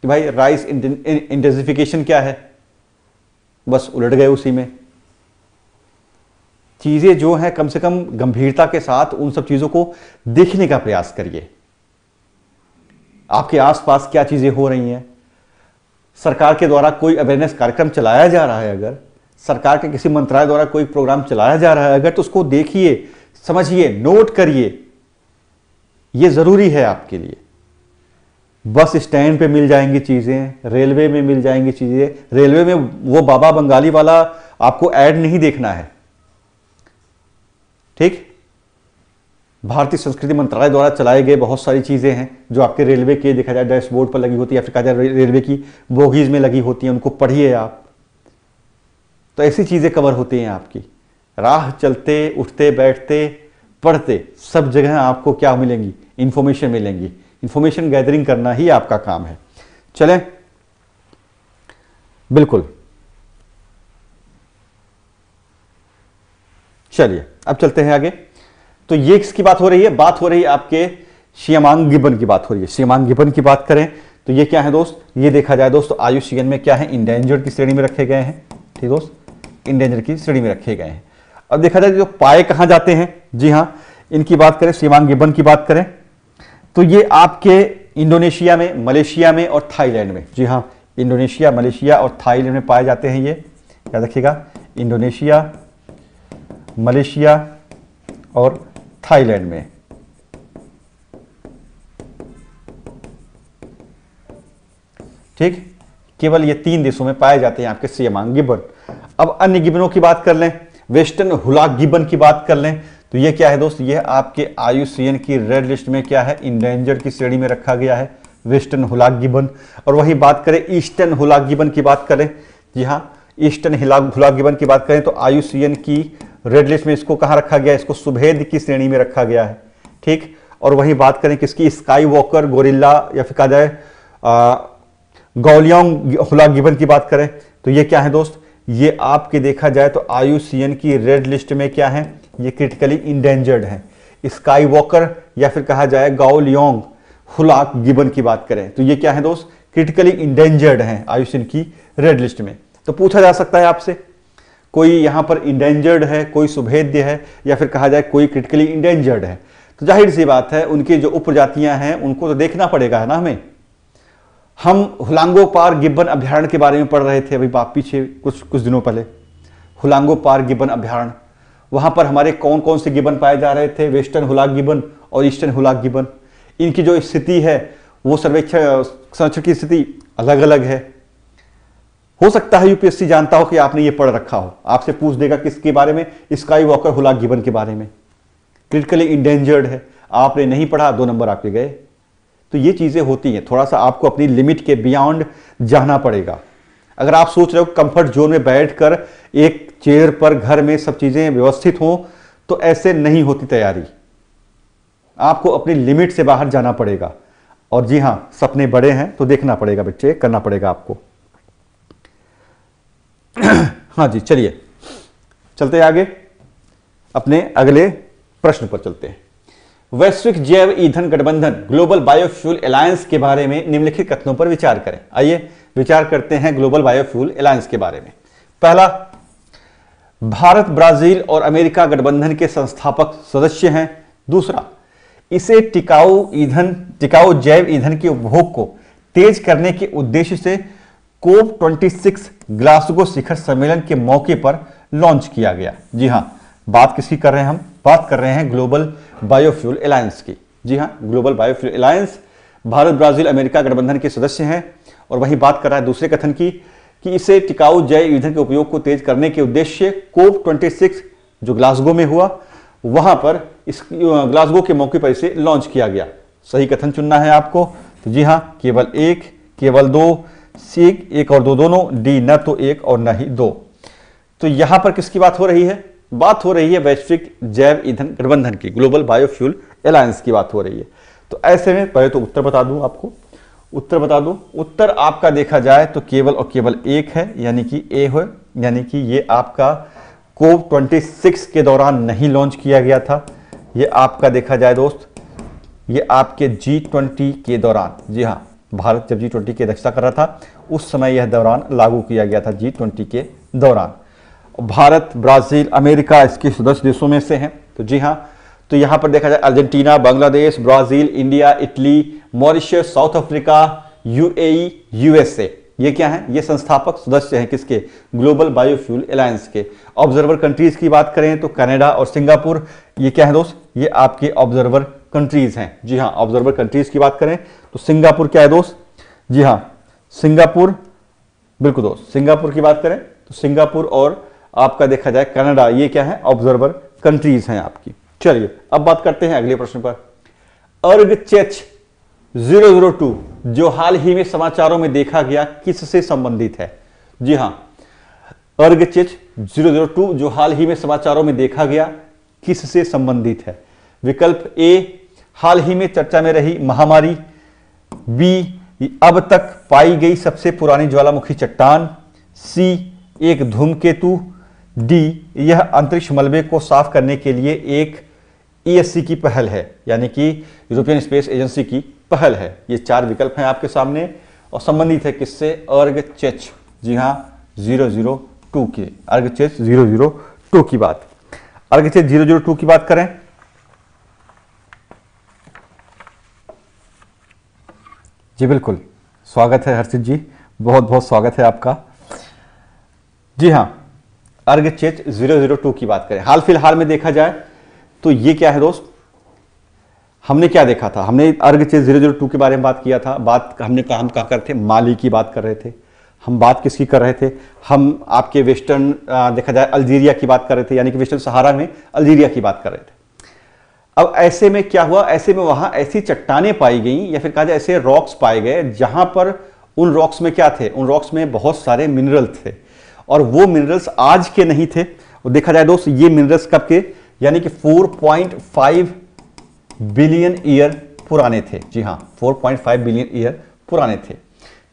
कि भाई राइस इंटेंसिफिकेशन क्या है बस उलट गए उसी में चीज़ें जो हैं कम से कम गंभीरता के साथ उन सब चीज़ों को देखने का प्रयास करिए आपके आसपास क्या चीज़ें हो रही हैं सरकार के द्वारा कोई अवेयरनेस कार्यक्रम चलाया जा रहा है अगर सरकार के किसी मंत्रालय द्वारा कोई प्रोग्राम चलाया जा रहा है अगर तो उसको देखिए समझिए नोट करिए ये ज़रूरी है आपके लिए बस स्टैंड पे मिल जाएंगी चीज़ें रेलवे में मिल जाएंगी चीज़ें रेलवे में वो बाबा बंगाली वाला आपको ऐड नहीं देखना है ठीक भारतीय संस्कृति मंत्रालय द्वारा चलाए गए बहुत सारी चीज़ें हैं जो आपके रेलवे के देखा जाए डैशबोर्ड पर लगी होती है या फिर कहा जाए रेलवे की बोगीज में लगी होती है उनको पढ़िए आप तो ऐसी चीज़ें कवर होती हैं आपकी राह चलते उठते बैठते पढ़ते सब जगह आपको क्या मिलेंगी इंफॉर्मेशन मिलेंगी इंफॉर्मेशन गैदरिंग करना ही आपका काम है चले बिल्कुल चलिए अब चलते हैं आगे तो ये किसकी बात हो रही है बात हो रही है आपके शियमांग गिबन की बात हो रही है शियमांग गिबन की बात करें तो ये क्या है दोस्त ये देखा जाए दोस्त तो आयुषियन में क्या है इंडेंजर की श्रेणी में रखे गए हैं ठीक दोस्त इंडेंजर की श्रेणी में रखे गए हैं अब देखा जाए जो पाए कहां जाते हैं जी हां इनकी बात करें सीवांग गिबन की बात करें तो ये आपके इंडोनेशिया में मलेशिया में और थाईलैंड में जी हां इंडोनेशिया मलेशिया और थाईलैंड में पाए जाते हैं ये याद रखिएगा इंडोनेशिया मलेशिया और थाईलैंड में ठीक केवल ये तीन देशों में पाए जाते हैं आपके सियमांग गिबन अब अन्य गिबनों की बात कर लें वेस्टर्न हुला गिबन की बात कर लें तो ये क्या है दोस्त ये आपके आयु की रेड लिस्ट में क्या है इंडेंजर की श्रेणी में रखा गया है वेस्टर्न हुला गिबन और वही बात करें ईस्टर्न हुला गिबन की बात करें जी हाँ ईस्टर्न हुला गिबन की बात करें तो आयु की रेड लिस्ट में इसको कहाँ रखा गया है इसको सुभेद की श्रेणी में रखा गया है ठीक और वही बात करें किसकी स्काई वॉकर गोरिल्ला या फिर कहा जाए गौलियांग हुला गिबन की बात करें तो ये क्या है दोस्त ये आपके देखा जाए तो आयु की रेड लिस्ट में क्या है ये क्रिटिकली इंडेंजर्ड है स्काई वॉकर या फिर कहा जाए गाउल योंग हुलाक गिबन की बात करें तो ये क्या है दोस्त क्रिटिकली इंडेंजर्ड है आयुषिन की रेड लिस्ट में तो पूछा जा सकता है आपसे कोई यहां पर इंडेंजर्ड है कोई सुभेद्य है या फिर कहा जाए कोई क्रिटिकली इंडेंजर्ड है तो जाहिर सी बात है उनकी जो उप हैं उनको तो देखना पड़ेगा है ना हमें हम हुलांगो पार गिब्बन अभ्यारण्य के बारे में पढ़ रहे थे अभी बाप पीछे कुछ कुछ दिनों पहले हुलांगो पार गिब्बन अभ्यारण्य वहां पर हमारे कौन कौन से गिबन पाए जा रहे थे वेस्टर्न हुलाक गिबन और ईस्टर्न हुलाक गिबन इनकी जो स्थिति है वो सर्वेक्षण संरक्षण की स्थिति अलग अलग है हो सकता है यूपीएससी जानता हो कि आपने ये पढ़ रखा हो आपसे पूछ देगा किसके बारे में स्काई वॉकर हुलाक गिबन के बारे में क्रिटिकली इंडेंजर्ड है आपने नहीं पढ़ा दो नंबर आपके गए तो ये चीज़ें होती हैं थोड़ा सा आपको अपनी लिमिट के बियॉन्ड जाना पड़ेगा अगर आप सोच रहे हो कंफर्ट जोन में बैठकर एक चेयर पर घर में सब चीज़ें व्यवस्थित हों तो ऐसे नहीं होती तैयारी आपको अपनी लिमिट से बाहर जाना पड़ेगा और जी हाँ सपने बड़े हैं तो देखना पड़ेगा बच्चे करना पड़ेगा आपको हाँ जी चलिए चलते आगे अपने अगले प्रश्न पर चलते हैं वैश्विक जैव ईंधन गठबंधन ग्लोबल बायोफ्यूल अलायंस के बारे में निम्नलिखित कथनों पर विचार करें आइए विचार करते हैं ग्लोबल बायोफ्यूल अलायंस के बारे में पहला भारत ब्राजील और अमेरिका गठबंधन के संस्थापक सदस्य हैं दूसरा इसे टिकाऊ ईंधन टिकाऊ जैव ईंधन के उपभोग को तेज करने के उद्देश्य से कोप 26 ग्लासगो शिखर सम्मेलन के मौके पर लॉन्च किया गया जी हां बात किसकी कर रहे हैं हम बात कर रहे हैं ग्लोबल बायोफ्यूल अलायंस की जी हाँ global biofuel alliance Bharat Brazil America गठबंधन के सदस्य हैं और वही बात कर रहा है दूसरे कथन की कि इसे टिकाऊ जैव ईंधन के उपयोग को तेज करने के उद्देश्य कोप 26 जो ग्लासगो में हुआ वहां पर इस ग्लासगो के मौके पर इसे लॉन्च किया गया सही कथन चुनना है आपको तो जी हाँ केवल एक केवल दो सी एक और दो दोनों डी न तो एक और न ही दो तो यहां पर किसकी बात हो रही है बात हो रही है वैश्विक जैव ईंधन गठबंधन की ग्लोबल बायोफ्यूल अलायंस की बात हो रही है तो ऐसे में पहले तो उत्तर बता दूं आपको उत्तर बता दूं उत्तर आपका देखा जाए तो केवल और केवल एक है यानी कि ए हो यानी कि ये आपका कोव 26 के दौरान नहीं लॉन्च किया गया था ये आपका देखा जाए दोस्त ये आपके जी ट्वेंटी के दौरान जी हाँ भारत जब जी ट्वेंटी की अध्यक्षता कर रहा था उस समय यह दौरान लागू किया गया था जी ट्वेंटी के दौरान भारत ब्राज़ील अमेरिका इसके सदस्य देशों में से हैं तो जी हाँ तो यहाँ पर देखा जाए Argentina Bangladesh Brazil India Italy Mauritius South Africa UAE USA ये क्या है ये संस्थापक सदस्य हैं किसके ग्लोबल बायोफ्यूल अलायंस के ऑब्जर्वर कंट्रीज की बात करें तो कनाडा और सिंगापुर ये क्या है दोस्त ये आपके ऑब्जर्वर कंट्रीज हैं जी हाँ ऑब्जर्वर कंट्रीज की बात करें तो सिंगापुर क्या है दोस्त जी हाँ सिंगापुर बिल्कुल दोस्त सिंगापुर की बात करें तो सिंगापुर और आपका देखा जाए कनाडा ये क्या है ऑब्जर्वर कंट्रीज हैं आपकी चलिए अब बात करते हैं अगले प्रश्न पर अर्ग चेच 002 जो हाल ही में समाचारों में देखा गया किससे संबंधित है जी हां अर्ग चेच 002 जो हाल ही में समाचारों में देखा गया किससे संबंधित है विकल्प ए हाल ही में चर्चा में रही महामारी बी अब तक पाई गई सबसे पुरानी ज्वालामुखी चट्टान सी एक धूमकेतु डी यह अंतरिक्ष मलबे को साफ करने के लिए एक ईएससी e की पहल है यानी कि यूरोपियन स्पेस एजेंसी की पहल है ये चार विकल्प हैं आपके सामने और संबंधित है किससे अर्ग चेच जी हाँ जीरो जीरो टू के अर्ग चेच जीरो जीरो टू की बात अर्ग चेच जीरो जीरो टू की बात करें जी बिल्कुल स्वागत है हर्षित जी बहुत बहुत स्वागत है आपका जी हाँ अर्घ चेच जीरो जीरो टू की बात करें हाल फिलहाल में देखा जाए तो ये क्या है दोस्त हमने क्या देखा था हमने अर्घ चेच जीरो जीरो टू के बारे में बात किया था बात हमने कहा हम कहा कर थे माली की बात कर रहे थे हम बात किसकी कर रहे थे हम आपके वेस्टर्न देखा जाए अल्जीरिया की बात कर रहे थे यानी कि वेस्टर्न सहारा में अल्जीरिया की बात कर रहे थे अब ऐसे में क्या हुआ ऐसे में वहां ऐसी चट्टाने पाई गई या फिर कहा जाए ऐसे रॉक्स पाए गए जहां पर उन रॉक्स में क्या थे उन रॉक्स में बहुत सारे मिनरल थे और वो मिनरल्स आज के नहीं थे और देखा जाए दोस्त ये मिनरल्स कब के यानी कि 4.5 बिलियन ईयर पुराने थे जी हाँ 4.5 बिलियन ईयर पुराने थे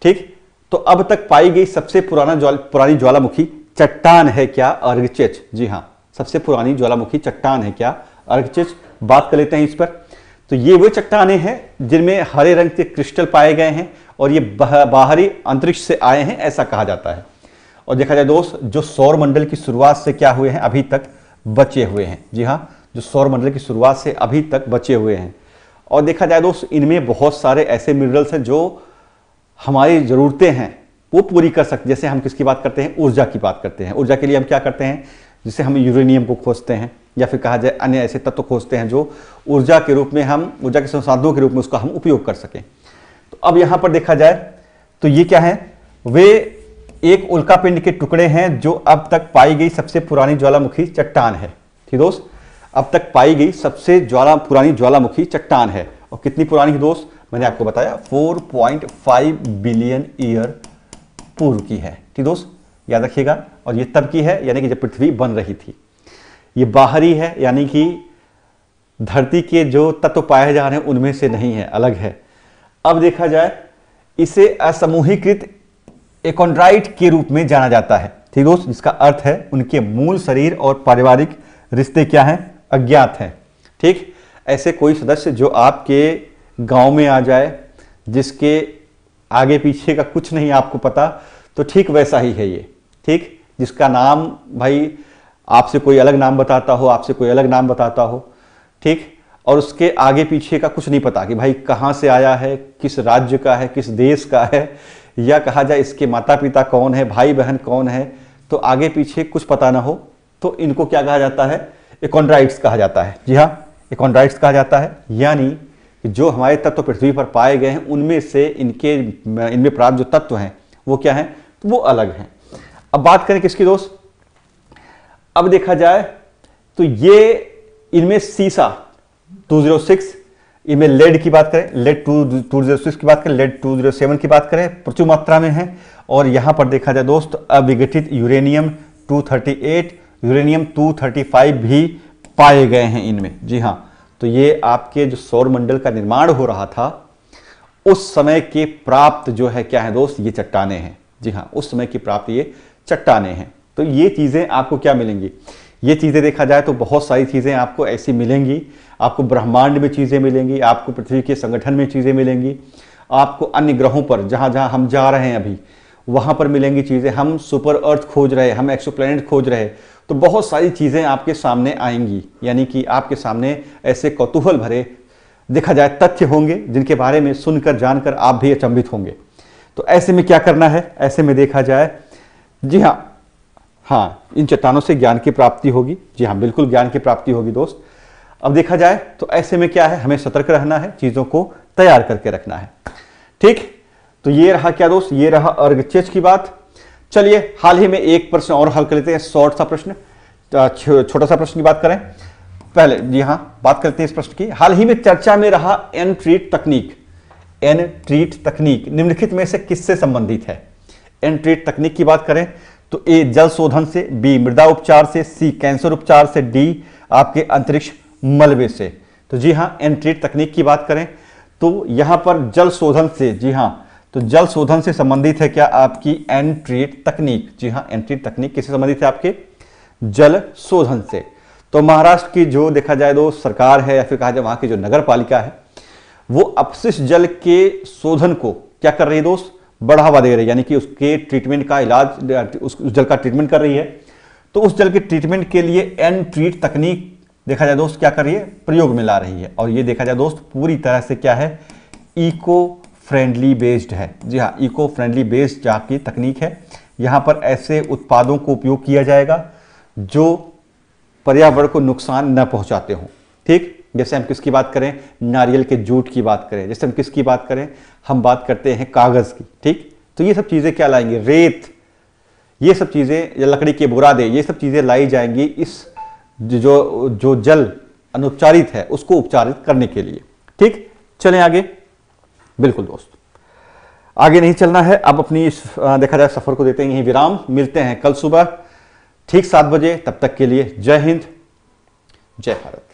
ठीक तो अब तक पाई गई सबसे पुराना ज्वाल पुरानी ज्वालामुखी चट्टान है क्या अर्गचेच जी हाँ सबसे पुरानी ज्वालामुखी चट्टान है क्या अर्गचेच बात कर लेते हैं इस पर तो ये वो चट्टाने हैं जिनमें हरे रंग के क्रिस्टल पाए गए हैं और ये बाहरी अंतरिक्ष से आए हैं ऐसा कहा जाता है और देखा जाए दोस्त जो सौर मंडल की शुरुआत से क्या हुए हैं अभी तक बचे हुए हैं जी हाँ जो सौर मंडल की शुरुआत से अभी तक बचे हुए हैं और देखा जाए दोस्त इनमें बहुत सारे ऐसे मिनरल्स हैं जो हमारी ज़रूरतें हैं वो पूरी कर सकते जैसे हम किसकी बात करते हैं ऊर्जा की बात करते हैं ऊर्जा के लिए हम क्या करते हैं जिसे हम यूरेनियम को खोजते हैं या फिर कहा जाए अन्य ऐसे तत्व खोजते हैं जो ऊर्जा के रूप में हम ऊर्जा के संसाधनों के रूप में उसका हम उपयोग कर सकें तो अब यहाँ पर देखा जाए तो ये क्या है वे एक उल्कापिंड के टुकड़े हैं जो अब तक पाई गई सबसे पुरानी ज्वालामुखी चट्टान है ठीक दोस्त अब तक पाई गई सबसे ज्वाला पुरानी ज्वालामुखी चट्टान है और कितनी पुरानी है दोस्त मैंने आपको बताया 4.5 बिलियन ईयर पूर्व की है ठीक दोस्त याद रखिएगा और ये तब की है यानी कि जब पृथ्वी बन रही थी ये बाहरी है यानी कि धरती के जो तत्व पाए जा रहे हैं उनमें से नहीं है अलग है अब देखा जाए इसे असमूहीकृत एकोंड्राइट के रूप में जाना जाता है थिरोस जिसका अर्थ है उनके मूल शरीर और पारिवारिक रिश्ते क्या हैं अज्ञात हैं ठीक ऐसे कोई सदस्य जो आपके गांव में आ जाए जिसके आगे पीछे का कुछ नहीं आपको पता तो ठीक वैसा ही है ये ठीक जिसका नाम भाई आपसे कोई अलग नाम बताता हो आपसे कोई अलग नाम बताता हो ठीक और उसके आगे पीछे का कुछ नहीं पता कि भाई कहाँ से आया है किस राज्य का है किस देश का है या कहा जाए इसके माता पिता कौन है भाई बहन कौन है तो आगे पीछे कुछ पता ना हो तो इनको क्या कहा जाता है इकोनड्राइट्स कहा जाता है जी हाँ इकोनड्राइट्स कहा जाता है यानी जो हमारे तत्व पृथ्वी पर पाए गए हैं उनमें से इनके इनमें प्राप्त जो तत्व हैं वो क्या हैं तो वो अलग हैं अब बात करें किसकी दोस्त अब देखा जाए तो ये इनमें सीसा 206 इनमें लेड की बात करें lead two two zero six की बात करें लेड टू जीरो सेवन की बात करें प्रचुर मात्रा में है और यहाँ पर देखा जाए दोस्त अविघटित uranium two thirty eight uranium two thirty five भी पाए गए हैं इनमें जी हाँ तो ये आपके जो सौर मंडल का निर्माण हो रहा था उस समय के प्राप्त जो है क्या है दोस्त ये चट्टाने हैं जी हाँ उस समय की प्राप्त ये चट्टाने हैं तो ये चीज़ें आपको क्या मिलेंगी ये चीज़ें देखा जाए तो बहुत सारी चीज़ें आपको ऐसी मिलेंगी आपको ब्रह्मांड में चीज़ें मिलेंगी आपको पृथ्वी के संगठन में चीज़ें मिलेंगी आपको अन्य ग्रहों पर जहाँ जहाँ हम जा रहे हैं अभी वहाँ पर मिलेंगी चीज़ें हम सुपर अर्थ खोज रहे हम एक्सो खोज रहे तो बहुत सारी चीज़ें आपके सामने आएंगी यानी कि आपके सामने ऐसे कौतूहल भरे देखा जाए तथ्य होंगे जिनके बारे में सुनकर जानकर आप भी अचंभित होंगे तो ऐसे में क्या करना है ऐसे में देखा जाए जी हाँ हाँ इन चट्टानों से ज्ञान की प्राप्ति होगी जी हाँ बिल्कुल ज्ञान की प्राप्ति होगी दोस्त अब देखा जाए तो ऐसे में क्या है हमें सतर्क रहना है चीज़ों को तैयार करके रखना है ठीक तो ये रहा क्या दोस्त ये रहा अर्घचेच की बात चलिए हाल ही में एक प्रश्न और हल कर लेते हैं शॉर्ट सा प्रश्न छोटा सा प्रश्न की बात करें पहले जी हाँ बात करते हैं इस प्रश्न की हाल ही में चर्चा में रहा एन ट्रीट तकनीक एन ट्रीट तकनीक निम्नलिखित में से किससे संबंधित है एन ट्रीट तकनीक की बात करें तो ए जल शोधन से बी मृदा उपचार से सी कैंसर उपचार से डी आपके अंतरिक्ष मलबे से तो जी हां एंट्रीट तकनीक की बात करें तो यहां पर जल शोधन से जी हाँ तो जल शोधन से संबंधित है क्या आपकी एंट्रीट तकनीक जी हां एंट्रीट तकनीक किससे संबंधित है आपके जल शोधन से तो महाराष्ट्र की जो देखा जाए तो सरकार है या फिर कहा जाए वहां की जो नगर पालिका है वो अपशिष्ट जल के शोधन को क्या कर रही है दोस्त बढ़ावा दे रही है यानी कि उसके ट्रीटमेंट का इलाज उस जल का ट्रीटमेंट कर रही है तो उस जल के ट्रीटमेंट के लिए एन ट्रीट तकनीक देखा जाए दोस्त क्या कर रही है प्रयोग में ला रही है और ये देखा जाए दोस्त पूरी तरह से क्या है इको फ्रेंडली बेस्ड है जी हाँ इको फ्रेंडली बेस्ड जहाँ की तकनीक है यहाँ पर ऐसे उत्पादों को उपयोग किया जाएगा जो पर्यावरण को नुकसान न पहुँचाते हों ठीक जैसे हम किसकी बात करें नारियल के जूट की बात करें जैसे हम किसकी बात करें हम बात करते हैं कागज़ की ठीक तो ये सब चीज़ें क्या लाएंगी रेत ये सब चीज़ें या लकड़ी के बुरादे ये सब चीज़ें लाई जाएंगी इस जो जो जल अनुपचारित है उसको उपचारित करने के लिए ठीक चलें आगे बिल्कुल दोस्त आगे नहीं चलना है अब अपनी इस देखा जाए सफ़र को देते हैं यही विराम मिलते हैं कल सुबह ठीक सात बजे तब तक के लिए जय हिंद जय भारत